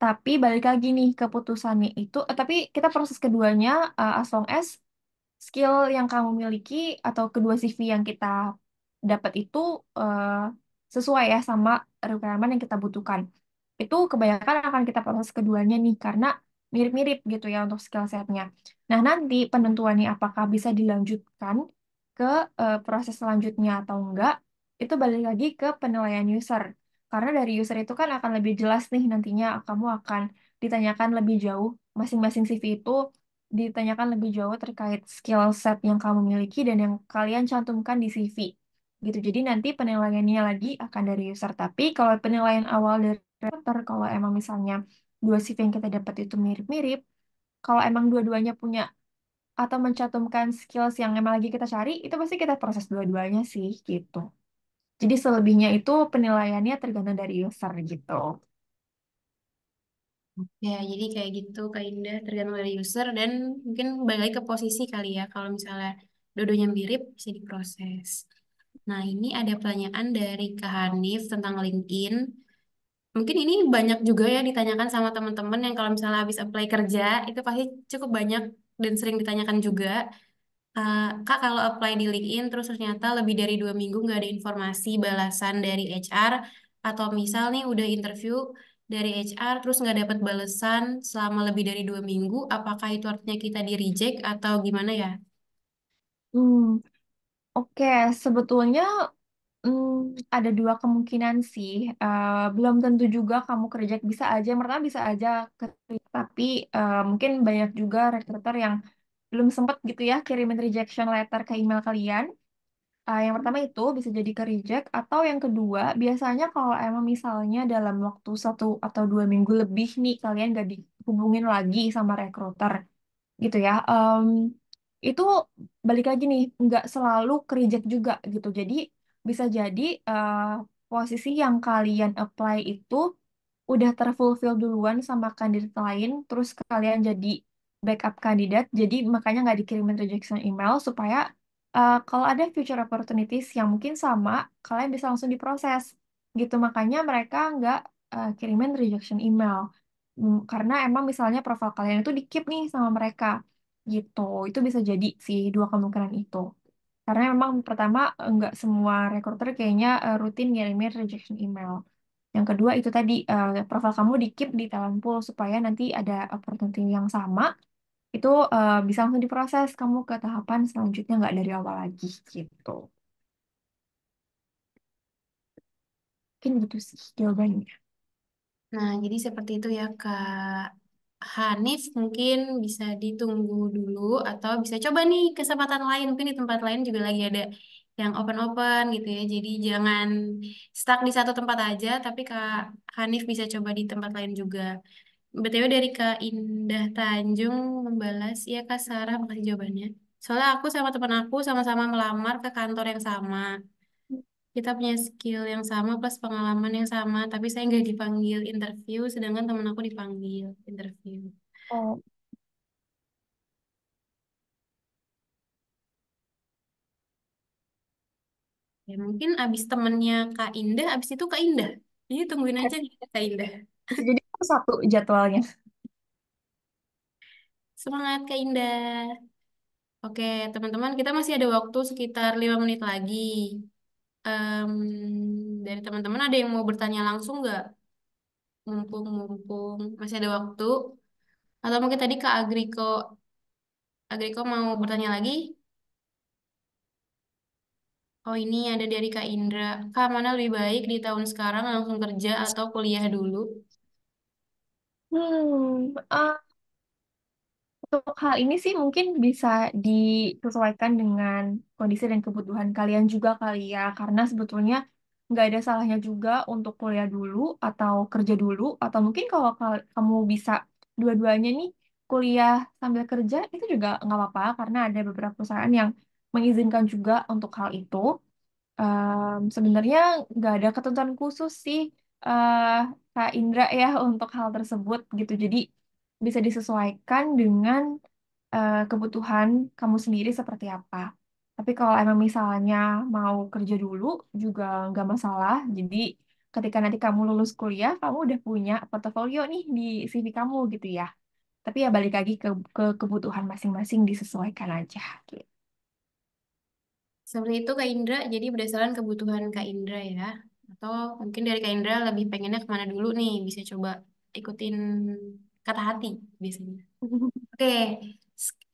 Tapi balik lagi nih keputusannya itu, uh, tapi kita proses keduanya eh, as long as skill yang kamu miliki atau kedua CV yang kita dapat itu eh, sesuai ya sama requirement yang kita butuhkan. Itu kebanyakan akan kita proses keduanya nih karena mirip-mirip gitu ya untuk skill setnya. Nah, nanti penentuannya apakah bisa dilanjutkan ke uh, proses selanjutnya atau enggak, itu balik lagi ke penilaian user. Karena dari user itu kan akan lebih jelas nih nantinya kamu akan ditanyakan lebih jauh, masing-masing CV itu ditanyakan lebih jauh terkait skill set yang kamu miliki dan yang kalian cantumkan di CV. Gitu. Jadi nanti penilaiannya lagi akan dari user. Tapi kalau penilaian awal dari recruiter, kalau emang misalnya dua CV yang kita dapat itu mirip-mirip, kalau emang dua-duanya punya atau mencantumkan skills yang emang lagi kita cari, itu pasti kita proses dua-duanya sih gitu. Jadi selebihnya itu penilaiannya tergantung dari user gitu. Ya, jadi kayak gitu Kak Indah, tergantung dari user dan mungkin balik lagi ke posisi kali ya. Kalau misalnya dua-duanya mirip, bisa diproses. Nah, ini ada pertanyaan dari Kak Hanif tentang LinkedIn. Mungkin ini banyak juga ya ditanyakan sama teman-teman yang kalau misalnya habis apply kerja, itu pasti cukup banyak dan sering ditanyakan juga. Uh, Kak, kalau apply di LinkedIn terus ternyata lebih dari dua minggu nggak ada informasi balasan dari HR, atau misal nih udah interview dari HR terus nggak dapat balasan selama lebih dari dua minggu, apakah itu artinya kita di reject atau gimana ya? Hmm, Oke, sebetulnya Hmm ada dua kemungkinan sih, Uh, belum tentu juga kamu kerja bisa aja yang pertama bisa aja tapi, uh, mungkin banyak juga recruiter yang belum sempat gitu ya kirimin rejection letter ke email kalian. Uh, yang pertama itu bisa jadi ke-reject atau yang kedua biasanya kalau emang misalnya dalam waktu satu atau dua minggu lebih nih kalian gak dihubungin lagi sama recruiter gitu ya, Um, itu balik lagi nih nggak selalu ke-reject juga gitu jadi bisa jadi uh, posisi yang kalian apply itu udah terfulfill duluan sama kandidat lain, terus kalian jadi backup kandidat, jadi makanya nggak dikirimin rejection email supaya uh, kalau ada future opportunities yang mungkin sama, kalian bisa langsung diproses. Gitu, makanya mereka nggak uh, kirimin rejection email. Hmm, karena emang misalnya profil kalian itu di-keep nih sama mereka. Gitu, itu bisa jadi sih dua kemungkinan itu. Karena memang pertama eh, nggak semua recruiter kayaknya uh, rutin ngirimin rejection email. Yang kedua itu tadi uh, profil kamu di keep di talent pool supaya nanti ada opportunity yang sama itu uh, bisa langsung diproses kamu ke tahapan selanjutnya nggak dari awal lagi gitu. Mungkin gitu sih jawabannya. Nah, jadi seperti itu ya Kak. Hanif mungkin bisa ditunggu dulu atau bisa coba nih kesempatan lain mungkin di tempat lain juga lagi ada yang open-open gitu ya. Jadi jangan stuck di satu tempat aja tapi Kak Hanif bisa coba di tempat lain juga. BTW dari Kak Indah Tanjung membalas ya Kak Sarah makasih jawabannya. Soalnya aku sama teman aku sama-sama melamar ke kantor yang sama kita punya skill yang sama plus pengalaman yang sama tapi saya nggak dipanggil interview sedangkan teman aku dipanggil interview Oh, ya mungkin abis temennya Kak Indah abis itu Kak Indah jadi tungguin aja nih Kak Indah jadi aku satu jadwalnya. semangat Kak Indah oke teman-teman kita masih ada waktu sekitar lima menit lagi Um, dari teman-teman ada yang mau bertanya langsung nggak? Mumpung-mumpung masih ada waktu. Atau mungkin tadi Kak Agriko, Agriko mau bertanya lagi? Oh ini ada dari Kak Indra. Kak, mana lebih baik di tahun sekarang langsung kerja atau kuliah dulu? Hmm, uh, untuk hal ini sih mungkin bisa disesuaikan dengan kondisi dan kebutuhan kalian juga kali ya, karena sebetulnya nggak ada salahnya juga untuk kuliah dulu atau kerja dulu, atau mungkin kalau kamu bisa dua-duanya nih kuliah sambil kerja itu juga nggak apa-apa karena ada beberapa perusahaan yang mengizinkan juga untuk hal itu. Um, sebenarnya nggak ada ketentuan khusus sih uh, Kak Indra ya untuk hal tersebut gitu. Jadi bisa disesuaikan dengan uh, kebutuhan kamu sendiri seperti apa. Tapi kalau emang misalnya mau kerja dulu juga nggak masalah. Jadi ketika nanti kamu lulus kuliah, kamu udah punya portfolio nih di CV kamu gitu ya. Tapi ya balik lagi ke, ke kebutuhan masing-masing disesuaikan aja gitu. Seperti itu Kak Indra, jadi berdasarkan kebutuhan Kak Indra ya. Atau mungkin dari Kak Indra lebih pengennya kemana dulu nih, bisa coba ikutin kata hati biasanya. Oke,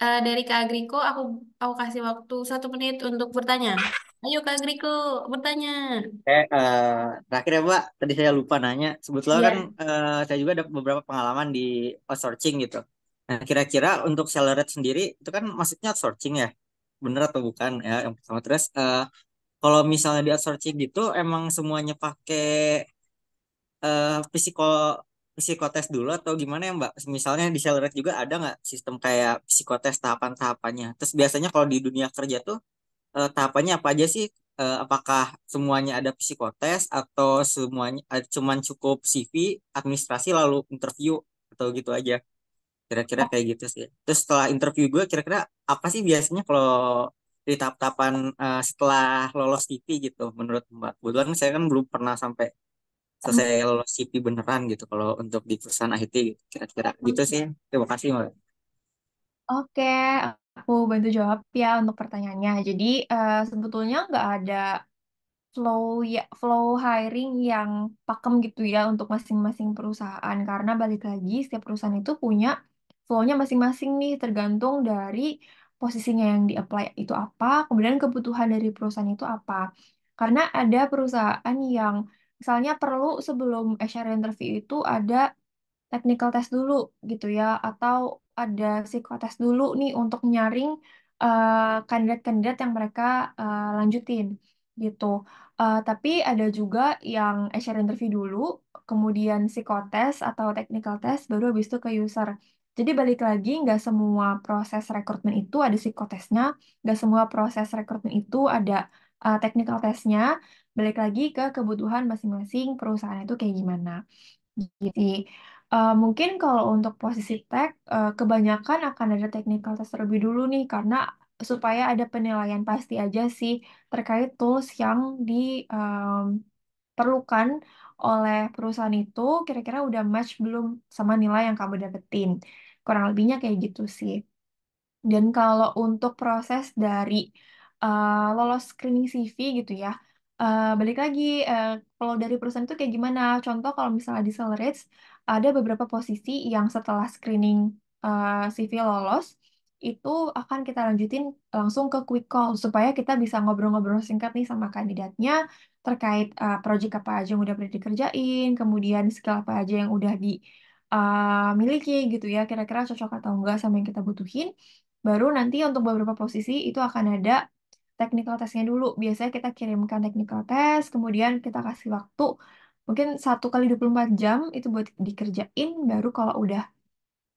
uh, dari Kak Agriko aku aku kasih waktu satu menit untuk bertanya. Ayo Kak Agriko bertanya. Eh, uh, terakhir ya Mbak, tadi saya lupa nanya. Sebetulnya yeah. kan uh, saya juga ada beberapa pengalaman di outsourcing gitu. Nah, kira-kira untuk Celerate sendiri itu kan maksudnya outsourcing ya, bener atau bukan ya? Yang pertama terus eh, kalau misalnya di outsourcing gitu, emang semuanya pakai eh, psiko psikotes dulu atau gimana ya Mbak? Misalnya di Celeret juga ada nggak sistem kayak psikotes tahapan-tahapannya? Terus biasanya kalau di dunia kerja tuh eh, tahapannya apa aja sih? Eh, apakah semuanya ada psikotes atau semuanya eh, cuman cukup CV, administrasi lalu interview atau gitu aja? Kira-kira oh. kayak gitu sih. Terus setelah interview gue kira-kira apa sih biasanya kalau di tahap-tahapan eh, setelah lolos TV gitu menurut Mbak. Kebetulan saya kan belum pernah sampai selesai lulus CP beneran gitu kalau untuk di perusahaan IT gitu kira-kira gitu sih terima kasih Mbak Oke, aku bantu jawab ya untuk pertanyaannya. Jadi uh, sebetulnya nggak ada flow ya flow hiring yang pakem gitu ya untuk masing-masing perusahaan karena balik lagi setiap perusahaan itu punya flow masing-masing nih tergantung dari posisinya yang di-apply itu apa, kemudian kebutuhan dari perusahaan itu apa. Karena ada perusahaan yang Misalnya perlu sebelum HR interview itu ada technical test dulu gitu ya atau ada psikotes dulu nih untuk nyaring kandidat eh, kandidat-kandidat yang mereka uh, lanjutin gitu. Uh, tapi ada juga yang HR interview dulu, kemudian psikotes atau technical test, baru habis itu ke user. Jadi balik lagi, nggak semua proses rekrutmen itu ada psikotesnya, nggak semua proses rekrutmen itu ada uh, technical testnya, balik lagi ke kebutuhan masing-masing perusahaan itu kayak gimana. Jadi, uh, mungkin kalau untuk posisi tech, uh, kebanyakan akan ada technical test terlebih dulu nih, karena supaya ada penilaian pasti aja sih terkait tools yang diperlukan oleh perusahaan itu kira-kira udah match belum sama nilai yang kamu dapetin. Kurang lebihnya kayak gitu sih. Dan kalau untuk proses dari uh, lolos screening CV gitu ya, uh, balik lagi, uh, kalau dari perusahaan itu kayak gimana? Contoh kalau misalnya di Sellerates, ada beberapa posisi yang setelah screening uh, eh, CV lolos, itu akan kita lanjutin langsung ke quick call supaya kita bisa ngobrol-ngobrol singkat nih sama kandidatnya terkait uh, project apa aja yang udah pernah dikerjain, kemudian skill apa aja yang udah di uh, miliki gitu ya, kira-kira cocok atau enggak sama yang kita butuhin. Baru nanti untuk beberapa posisi itu akan ada technical testnya dulu. Biasanya kita kirimkan technical test, kemudian kita kasih waktu mungkin satu kali 24 jam itu buat dikerjain, baru kalau udah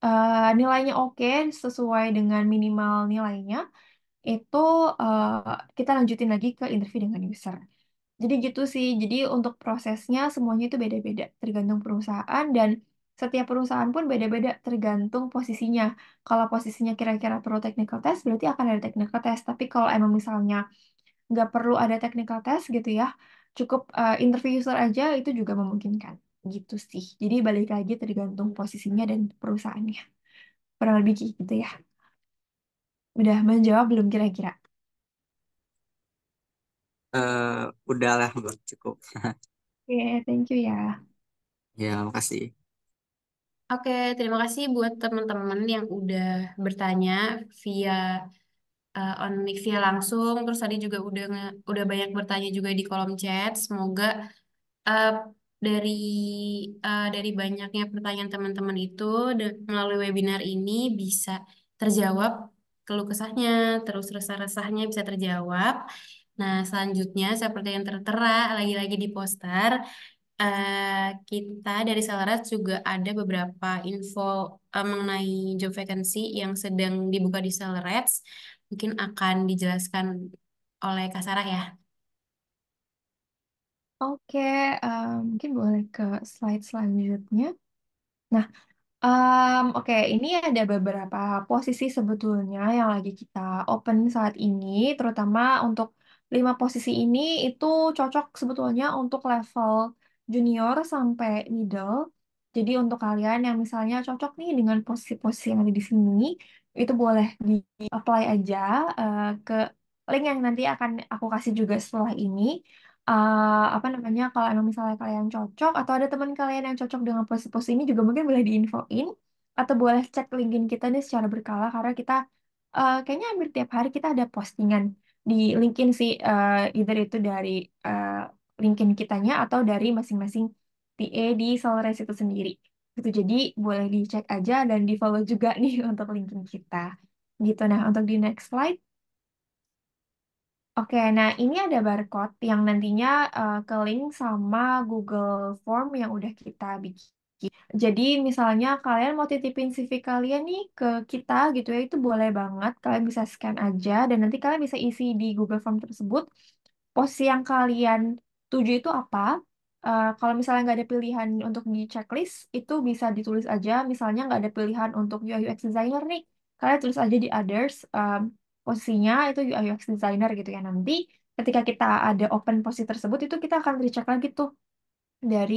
uh, nilainya oke sesuai dengan minimal nilainya, itu uh, kita lanjutin lagi ke interview dengan user. Jadi gitu sih, jadi untuk prosesnya semuanya itu beda-beda, tergantung perusahaan dan setiap perusahaan pun beda-beda tergantung posisinya. Kalau posisinya kira-kira perlu technical test, berarti akan ada technical test. Tapi kalau emang misalnya nggak perlu ada technical test gitu ya, cukup uh, interview user aja itu juga memungkinkan. Gitu sih. Jadi balik lagi tergantung posisinya dan perusahaannya. Kurang lebih gitu ya. Udah menjawab belum kira-kira? Uh, lah cukup. Oke, okay, thank you ya. Ya, makasih. Oke, terima kasih buat teman-teman yang udah bertanya via uh, on via langsung. Terus tadi juga udah udah banyak bertanya juga di kolom chat. Semoga uh, dari uh, dari banyaknya pertanyaan teman-teman itu melalui webinar ini bisa terjawab keluh kesahnya, terus resah-resahnya bisa terjawab. Nah, selanjutnya seperti yang tertera lagi-lagi di poster, Eh, kita dari Selaras juga ada beberapa info uh, mengenai job vacancy yang sedang dibuka di Selaras. Mungkin akan dijelaskan oleh Kak Sarah ya. Oke, um, mungkin boleh ke slide selanjutnya. Nah, um, oke, ini ada beberapa posisi sebetulnya yang lagi kita open saat ini, terutama untuk lima posisi ini itu cocok sebetulnya untuk level junior sampai middle. Jadi untuk kalian yang misalnya cocok nih dengan posisi-posisi yang ada di sini, itu boleh di-apply aja uh, ke link yang nanti akan aku kasih juga setelah ini. Uh, apa namanya, kalau emang misalnya kalian cocok atau ada teman kalian yang cocok dengan posisi-posisi ini juga mungkin boleh diinfoin atau boleh cek LinkedIn kita nih secara berkala karena kita uh, kayaknya hampir tiap hari kita ada postingan di LinkedIn sih uh, either itu dari uh, LinkedIn kitanya atau dari masing-masing TA di Solres itu sendiri. Gitu. Jadi boleh dicek aja dan di-follow juga nih untuk LinkedIn kita. Gitu. Nah, untuk di next slide. Oke, nah ini ada barcode yang nantinya uh, ke link sama Google Form yang udah kita bikin. Jadi misalnya kalian mau titipin CV kalian nih ke kita gitu ya, itu boleh banget. Kalian bisa scan aja dan nanti kalian bisa isi di Google Form tersebut. Posisi yang kalian tujuh itu apa? Uh, kalau misalnya nggak ada pilihan untuk di checklist, itu bisa ditulis aja. Misalnya nggak ada pilihan untuk UI UX designer nih, kalian tulis aja di others um, posisinya itu UI UX designer gitu ya. Nanti ketika kita ada open posisi tersebut, itu kita akan recheck lagi tuh dari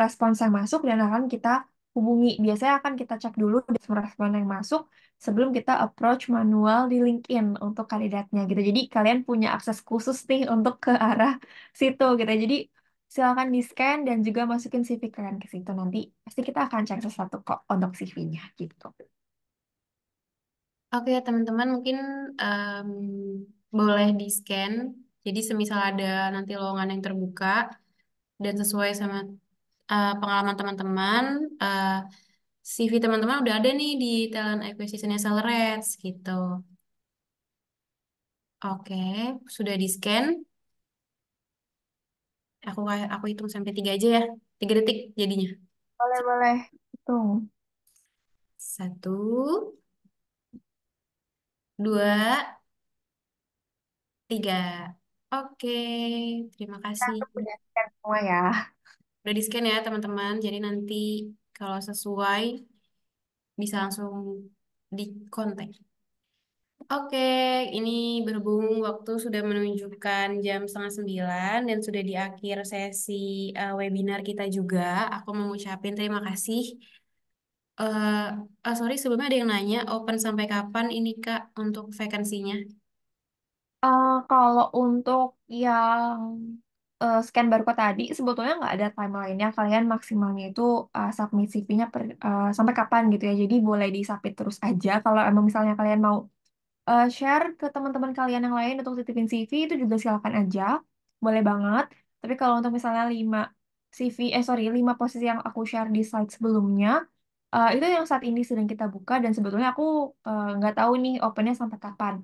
respons yang masuk dan akan kita hubungi. Biasanya akan kita cek dulu respon-respon yang masuk sebelum kita approach manual di LinkedIn untuk kandidatnya gitu. Jadi kalian punya akses khusus nih untuk ke arah situ gitu. Jadi silakan di-scan dan juga masukin CV kalian ke situ nanti. Pasti kita akan cek sesuatu kok untuk CV-nya gitu. Oke, teman-teman mungkin um, boleh di-scan. Jadi semisal ada nanti lowongan yang terbuka dan sesuai sama uh, pengalaman teman-teman, uh, eh, CV teman-teman udah ada nih di Talent Acquisition Accelerates gitu. Oke, sudah di-scan. Aku aku hitung sampai tiga aja ya. Tiga detik jadinya. Boleh, boleh. Hitung. Satu, dua, tiga. Oke, terima kasih. udah semua ya udah di scan ya teman-teman jadi nanti kalau sesuai bisa langsung di kontak Oke, ini berhubung waktu sudah menunjukkan jam setengah sembilan dan sudah di akhir sesi uh, webinar kita juga. Aku mengucapkan terima kasih. Uh, uh, sorry, sebelumnya ada yang nanya, open sampai kapan ini Kak untuk vakansinya? Uh, kalau untuk yang uh, scan barcode tadi sebetulnya nggak ada timelinenya kalian maksimalnya itu uh, submit CV-nya uh, eh, sampai kapan gitu ya jadi boleh disubmit terus aja kalau emang misalnya kalian mau uh, share ke teman-teman kalian yang lain untuk titipin CV itu juga silakan aja boleh banget tapi kalau untuk misalnya lima CV eh sorry lima posisi yang aku share di slide sebelumnya uh, itu yang saat ini sedang kita buka dan sebetulnya aku nggak uh, tahu nih opennya sampai kapan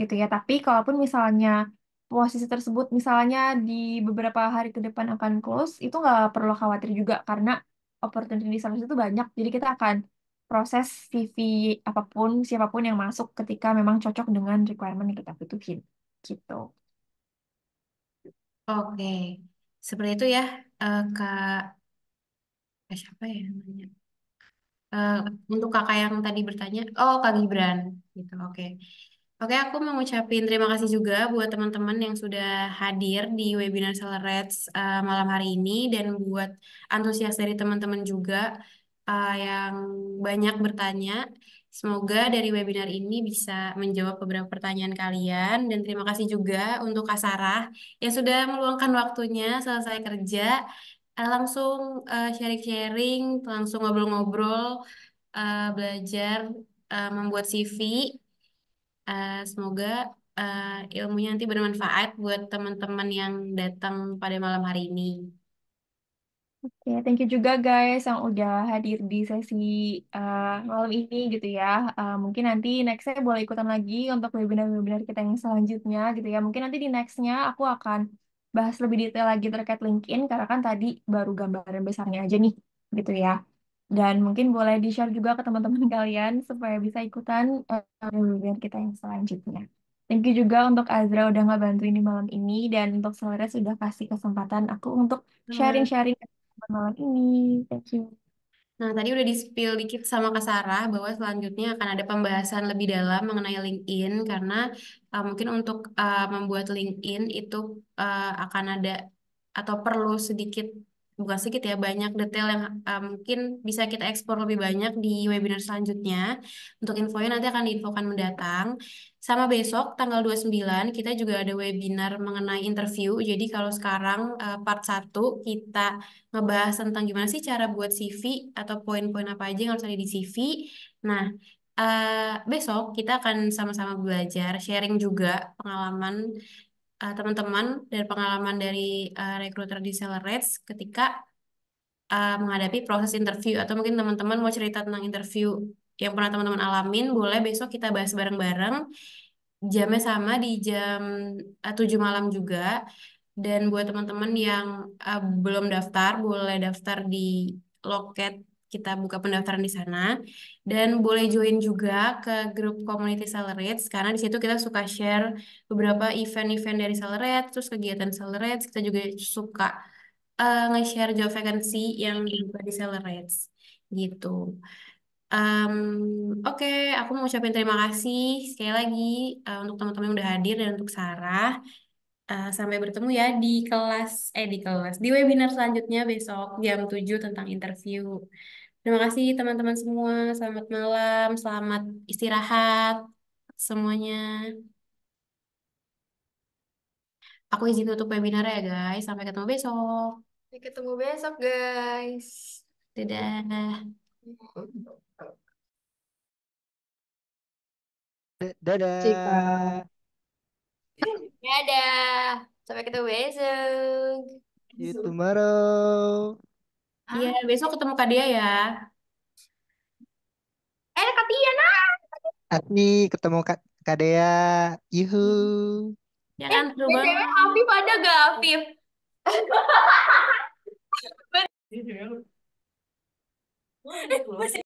gitu ya tapi kalaupun misalnya posisi tersebut misalnya di beberapa hari ke depan akan close, itu nggak perlu khawatir juga karena opportunity di service itu banyak. Jadi kita akan proses CV apapun, siapapun yang masuk ketika memang cocok dengan requirement yang kita butuhin. Gitu. Oke, seperti itu ya, uh, Kak. Eh, siapa ya namanya? Uh, untuk kakak yang tadi bertanya, oh Kak Gibran, gitu. Oke, Oke, aku mau terima kasih juga buat teman-teman yang sudah hadir di webinar Accelerates uh, eh, malam hari ini dan buat antusias dari teman-teman juga uh, yang banyak bertanya. Semoga dari webinar ini bisa menjawab beberapa pertanyaan kalian dan terima kasih juga untuk Kak Sarah yang sudah meluangkan waktunya selesai kerja uh, langsung sharing-sharing, langsung ngobrol-ngobrol, belajar membuat CV Eh, semoga uh, ilmunya nanti bermanfaat buat teman-teman yang datang pada malam hari ini. Oke, okay, thank you juga guys yang udah hadir di sesi uh, malam ini gitu ya. Uh, mungkin nanti next nextnya boleh ikutan lagi untuk webinar-webinar kita yang selanjutnya gitu ya. Mungkin nanti di nextnya aku akan bahas lebih detail lagi terkait LinkedIn karena kan tadi baru gambaran besarnya aja nih gitu ya. Dan mungkin boleh di-share juga ke teman-teman kalian supaya bisa ikutan uh, kita yang selanjutnya. Thank you juga untuk Azra udah nggak bantuin di malam ini dan untuk Selera sudah kasih kesempatan aku untuk hmm. sharing-sharing malam ini. Thank you. Nah, tadi udah di-spill dikit sama Kak Sarah bahwa selanjutnya akan ada pembahasan lebih dalam mengenai LinkedIn karena uh, mungkin untuk uh, membuat LinkedIn itu uh, akan ada atau perlu sedikit bukan sedikit ya, banyak detail yang uh, mungkin bisa kita ekspor lebih banyak di webinar selanjutnya. Untuk infonya nanti akan diinfokan mendatang. Sama besok tanggal 29 kita juga ada webinar mengenai interview. Jadi kalau sekarang uh, part 1 kita ngebahas tentang gimana sih cara buat CV atau poin-poin apa aja yang harus ada di CV. Nah, uh, besok kita akan sama-sama belajar sharing juga pengalaman uh, teman-teman dari pengalaman dari uh, eh, recruiter di Sellerates ketika uh, menghadapi proses interview atau mungkin teman-teman mau cerita tentang interview yang pernah teman-teman alamin boleh besok kita bahas bareng-bareng jamnya sama di jam uh, 7 malam juga dan buat teman-teman yang uh, belum daftar boleh daftar di loket kita buka pendaftaran di sana dan boleh join juga ke grup community Celerates karena di situ kita suka share beberapa event-event dari Celerates terus kegiatan Celerates kita juga suka uh, nge-share job vacancy yang dibuka di Celerates gitu. Um, Oke, okay, aku mau ucapin terima kasih sekali lagi uh, untuk teman-teman yang udah hadir dan untuk Sarah. Uh, sampai bertemu ya di kelas, eh di kelas, di webinar selanjutnya besok jam 7 tentang interview. Terima kasih teman-teman semua. Selamat malam, selamat istirahat semuanya. Aku izin tutup webinar ya guys. Sampai ketemu besok. Sampai ketemu besok guys. Dadah. Dadah. Cika. Dadah. Sampai ketemu besok. See you tomorrow. Iya, Ah, besok ketemu Kak Dia ya. eh Kak nah. Adni ketemu Kak, Kak Dea. Yuhu. Ya eh, Jangan seru BTW banget. Afif ada gak Afif? Iya, Eh, masih